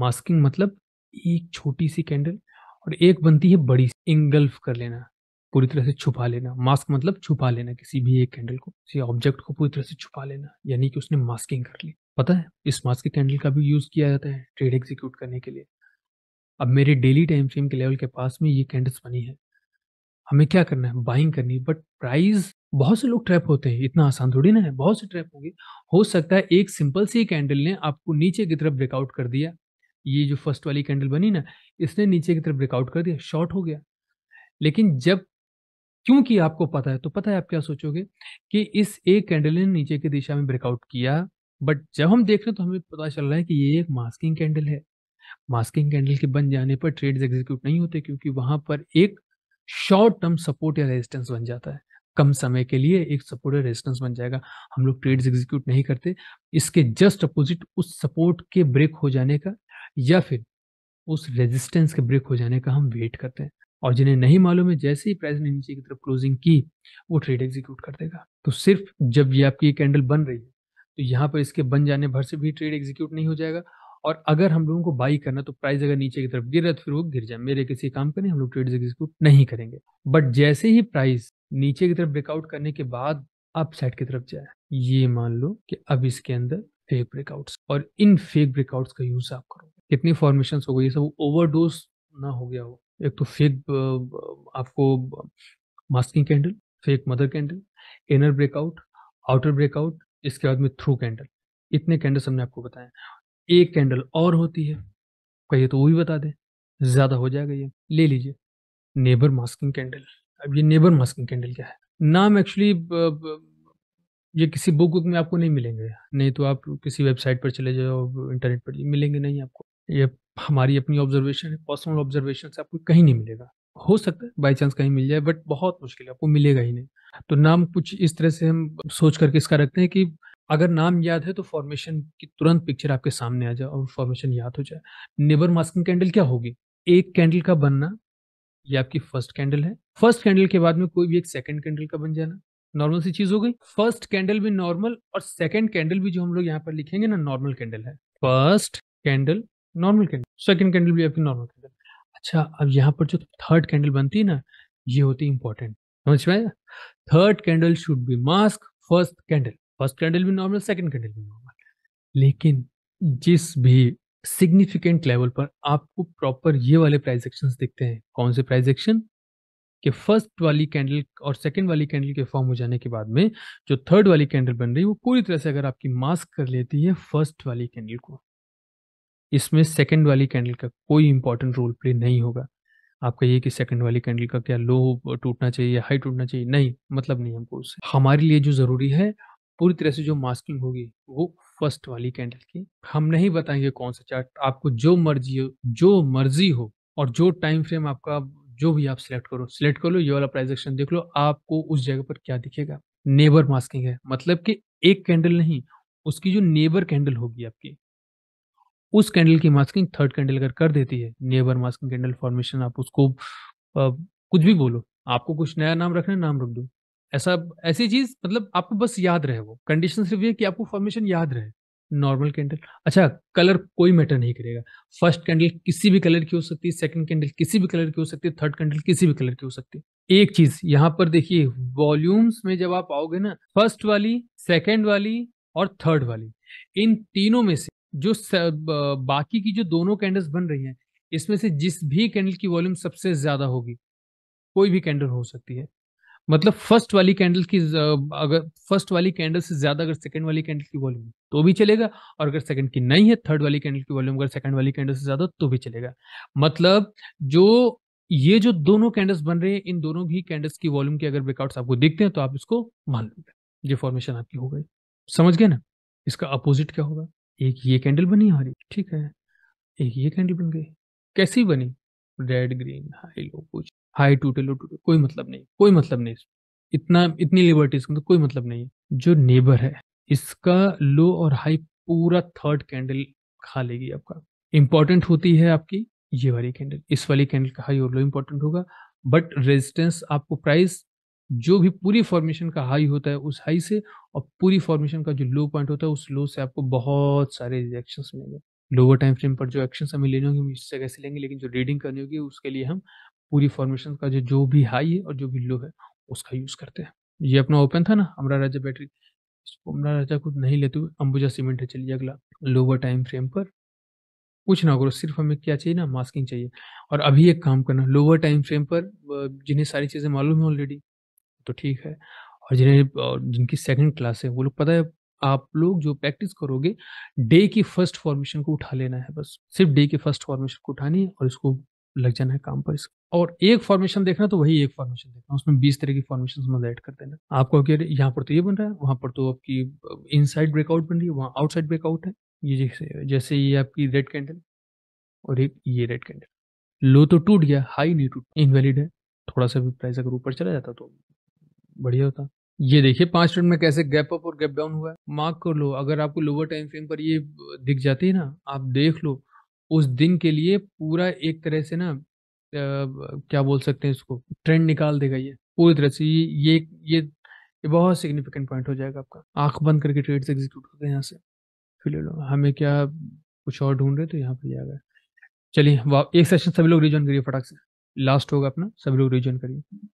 मास्किंग मतलब एक छोटी सी कैंडल और एक बनती है बड़ी इंगल्फ कर लेना पूरी तरह से छुपा लेना मास्क मतलब छुपा लेना किसी भी एक कैंडल को किसी ऑब्जेक्ट को पूरी तरह से छुपा लेना यानी कि उसने मास्किंग कर ली पता है इस मास्क के कैंडल का भी यूज़ किया जाता है ट्रेड एग्जीक्यूट करने के लिए अब मेरे डेली टाइम फ्रेम के लेवल के पास में ये कैंडल्स बनी है हमें क्या करना है बाइंग करनी बट प्राइस बहुत से लोग ट्रैप होते हैं इतना आसान थोड़ी ना है बहुत से ट्रैप होंगे हो सकता है एक सिंपल सी कैंडल ने आपको नीचे की तरफ ब्रेकआउट कर दिया ये जो फर्स्ट वाली कैंडल बनी ना इसने नीचे की तरफ ब्रेकआउट कर दिया शॉर्ट हो गया लेकिन जब क्योंकि आपको पता है तो पता है आप क्या सोचोगे कि इस एक कैंडल ने नीचे की दिशा में ब्रेकआउट किया बट जब हम देख रहे हैं तो हमें पता चल रहा है कि ये एक मास्किंग कैंडल है मास्किंग कैंडल के बन जाने पर ट्रेड्स एग्जीक्यूट नहीं होते क्योंकि वहां पर एक शॉर्ट टर्म सपोर्ट या रेजिस्टेंस बन जाता है कम समय के लिए एक सपोर्ट या रेजिस्टेंस बन जाएगा हम लोग ट्रेड्स एग्जीक्यूट नहीं करते इसके जस्ट अपोजिट उस सपोर्ट के ब्रेक हो जाने का या फिर उस रेजिस्टेंस के ब्रेक हो जाने का हम वेट करते हैं और जिन्हें नहीं मालूम है जैसे ही प्राइस ने नीचे की तरफ क्लोजिंग की वो ट्रेड एग्जीक्यूट कर देगा तो सिर्फ जब ये आपकी कैंडल बन रही है तो यहाँ पर इसके बन जाने भर से भी ट्रेड एग्जीक्यूट नहीं हो जाएगा और अगर हम लोगों को बाई करना तो प्राइस अगर नीचे की तरफ गिर रहा तो फिर वो गिर जाए मेरे किसी काम का नहीं हम लोग ट्रेड एग्जीक्यूट नहीं करेंगे बट जैसे ही प्राइस नीचे की तरफ ब्रेकआउट करने के बाद अप साइड की तरफ जाए ये मान लो कि अब इसके अंदर फेक ब्रेकआउट्स और इन फेक ब्रेकआउट्स का यूज आप करो कितनी फॉर्मेशन हो गई ये सब ओवरडोज ना हो गया हो एक तो फेक आपको masking candle fake mother candle inner breakout outer breakout इसके बाद में थ्रू कैंडल इतने कैंडल्स हमने आपको बताए एक कैंडल और होती है कहिए तो वो भी बता दें ज़्यादा हो जाएगा ये ले लीजिए नेबर मास्किंग कैंडल अब ये नेबर मास्किंग कैंडल क्या है नाम एक्चुअली ये किसी बुक बुक में आपको नहीं मिलेंगे नहीं तो आप किसी वेबसाइट पर चले जाओ इंटरनेट पर मिलेंगे नहीं आपको ये हमारी अपनी ऑब्जर्वेशन है पर्सनल ऑब्जर्वेशन से आपको कहीं नहीं मिलेगा हो सकता है बाई चांस कहीं मिल जाए बट बहुत मुश्किल है आपको मिलेगा ही नहीं तो नाम कुछ इस तरह से हम सोच करके इसका रखते हैं कि अगर नाम याद है तो फॉर्मेशन की तुरंत पिक्चर आपके सामने आ जाए और फॉर्मेशन याद हो जाए नेबर मास्किंग कैंडल क्या होगी एक कैंडल का बनना ये आपकी फर्स्ट कैंडल है फर्स्ट कैंडल के बाद में कोई भी एक सेकंड कैंडल का बन जाना नॉर्मल सी चीज हो गई फर्स्ट कैंडल भी नॉर्मल और सेकंड कैंडल भी जो हम लोग यहाँ पर लिखेंगे ना नॉर्मल कैंडल है first candle normal candle second candle भी आपकी नॉर्मल कैंडल अच्छा अब यहाँ पर जो थर्ड कैंडल बनती है ना ये होती है इंपॉर्टेंट समझ में third candle should be mask first candle first candle भी नॉर्मल सेकेंड कैंडल भी नॉर्मल लेकिन जिस भी सिग्निफिकेंट लेवल पर आपको प्रॉपर ये वाले प्राइज एक्शन दिखते हैं कौन से प्राइज एक्शन के फर्स्ट वाली कैंडल और सेकेंड वाली कैंडल के फॉर्म हो जाने के बाद में जो थर्ड वाली कैंडल बन रही है वो पूरी तरह से अगर आपकी मास्क कर लेती है फर्स्ट वाली कैंडल को इसमें सेकंड वाली कैंडल का कोई इंपॉर्टेंट रोल प्ले नहीं होगा आपका ये कि सेकंड वाली कैंडल का क्या लो टूटना चाहिए हाई टूटना चाहिए नहीं मतलब नहीं हमको उससे हमारे लिए जो ज़रूरी है पूरी तरह से जो मास्किंग होगी वो फर्स्ट वाली कैंडल की हम नहीं बताएंगे कौन सा चार्ट आपको जो मर्जी हो जो मर्जी हो और जो टाइम फ्रेम आपका जो भी आप सिलेक्ट करो सिलेक्ट कर लो ये वाला प्राइस एक्शन देख लो आपको उस जगह पर क्या दिखेगा नेबर मास्किंग है मतलब कि एक कैंडल नहीं उसकी जो नेबर कैंडल होगी आपकी उस कैंडल की मास्किंग थर्ड कैंडल अगर कर देती है नेबर मास्किंग कैंडल फॉर्मेशन आप उसको आ, कुछ भी बोलो आपको कुछ नया नाम रखना नाम रख दो ऐसा ऐसी चीज मतलब आपको बस याद रहे वो कंडीशन सिर्फ ये कि आपको फॉर्मेशन याद रहे नॉर्मल कैंडल अच्छा कलर कोई मैटर नहीं करेगा फर्स्ट कैंडल किसी भी कलर की हो सकती है सेकंड कैंडल किसी भी कलर की हो सकती है थर्ड कैंडल किसी भी कलर की हो सकती है एक चीज यहाँ पर देखिए वॉल्यूम्स में जब आप आओगे ना फर्स्ट वाली सेकेंड वाली और थर्ड वाली इन तीनों में से जो बाकी की जो दोनों कैंडल्स बन रही हैं इसमें से जिस भी कैंडल की वॉल्यूम सबसे ज़्यादा होगी कोई भी कैंडल हो सकती है मतलब फर्स्ट वाली कैंडल की अगर फर्स्ट वाली कैंडल से ज़्यादा अगर सेकंड वाली कैंडल की वॉल्यूम तो भी चलेगा और अगर सेकंड की नहीं है थर्ड वाली कैंडल की वॉल्यूम अगर सेकंड वाली कैंडल से ज़्यादा तो भी चलेगा मतलब जो ये जो दोनों कैंडल्स बन रहे हैं इन दोनों ही कैंडल्स की वॉल्यूम के अगर ब्रेकआउट आपको दिखते हैं तो आप इसको मान लेंगे ये फॉर्मेशन आपकी हो गई समझ गए ना इसका अपोजिट क्या होगा एक ये कैंडल बनी हमारी ठीक है एक ये कैंडल बन गई कैसी बनी रेड ग्रीन हाई लो कुछ हाई टूटे लो टूटे कोई मतलब नहीं कोई मतलब नहीं इतना इतनी लिबर्टीज का कोई मतलब नहीं है जो नेबर है इसका लो और हाई पूरा थर्ड कैंडल खा लेगी आपका इंपॉर्टेंट होती है आपकी ये वाली कैंडल इस वाली कैंडल का हाई और लो इंपॉर्टेंट होगा बट रेजिस्टेंस आपको प्राइस जो भी पूरी फॉर्मेशन का हाई होता है उस हाई से और पूरी फॉर्मेशन का जो लो पॉइंट होता है उस लो से आपको बहुत सारे रिएक्शन मिलेंगे लोअर टाइम फ्रेम पर जो एक्शन हमें लेने होंगे इस जगह से लेंगे लेकिन जो रीडिंग करनी होगी उसके लिए हम पूरी फॉर्मेशन का जो जो भी हाई है और जो भी लो है उसका यूज़ करते हैं ये अपना ओपन था ना अमरा राजा बैटरी अमरा राजा को नहीं लेते हुए अंबुजा सीमेंट है चलिए अगला लोअर टाइम फ्रेम पर कुछ ना करो सिर्फ हमें क्या चाहिए ना मास्किंग चाहिए और अभी एक काम करना लोअर टाइम फ्रेम पर जिन्हें सारी चीज़ें मालूम है ऑलरेडी तो ठीक है और जिन्हें जिनकी सेकंड क्लास है वो लोग पता है आप लोग जो प्रैक्टिस करोगे डे की फर्स्ट फॉर्मेशन को उठा लेना है बस सिर्फ डे की फर्स्ट फॉर्मेशन को उठानी है और इसको लग जाना है काम पर इसको और एक फॉर्मेशन देखना तो वही एक फॉर्मेशन देखना उसमें बीस तरह की फॉर्मेशन मत ऐड कर देना आपको अगर यहाँ पर तो ये बन रहा है वहाँ पर तो आपकी इनसाइड ब्रेकआउट बन रही है वहाँ आउटसाइड ब्रेकआउट है ये जैसे जैसे ये आपकी रेड कैंडल और एक ये रेड कैंडल लो तो टूट गया हाई नहीं टूट इनवैलिड है थोड़ा सा भी प्राइस अगर ऊपर चला जाता तो बढ़िया होता ये देखिए पांच मिनट में कैसे गैप अप और गैप डाउन हुआ है मार्क कर लो अगर आपको लोअर टाइम फ्रेम पर ये दिख जाती है ना आप देख लो उस दिन के लिए पूरा एक तरह से ना क्या बोल सकते हैं इसको ट्रेंड निकाल देगा ये पूरी तरह से ये ये ये, बहुत सिग्निफिकेंट पॉइंट हो जाएगा आपका आंख बंद करके ट्रेड्स एग्जीक्यूट करते हैं यहाँ से फिर ले लो हमें क्या कुछ और ढूंढ रहे तो यहाँ पर आ गए चलिए एक सेशन सभी लोग रिजॉइन करिए फटाक से लास्ट होगा अपना सभी लोग रिजॉइन करिए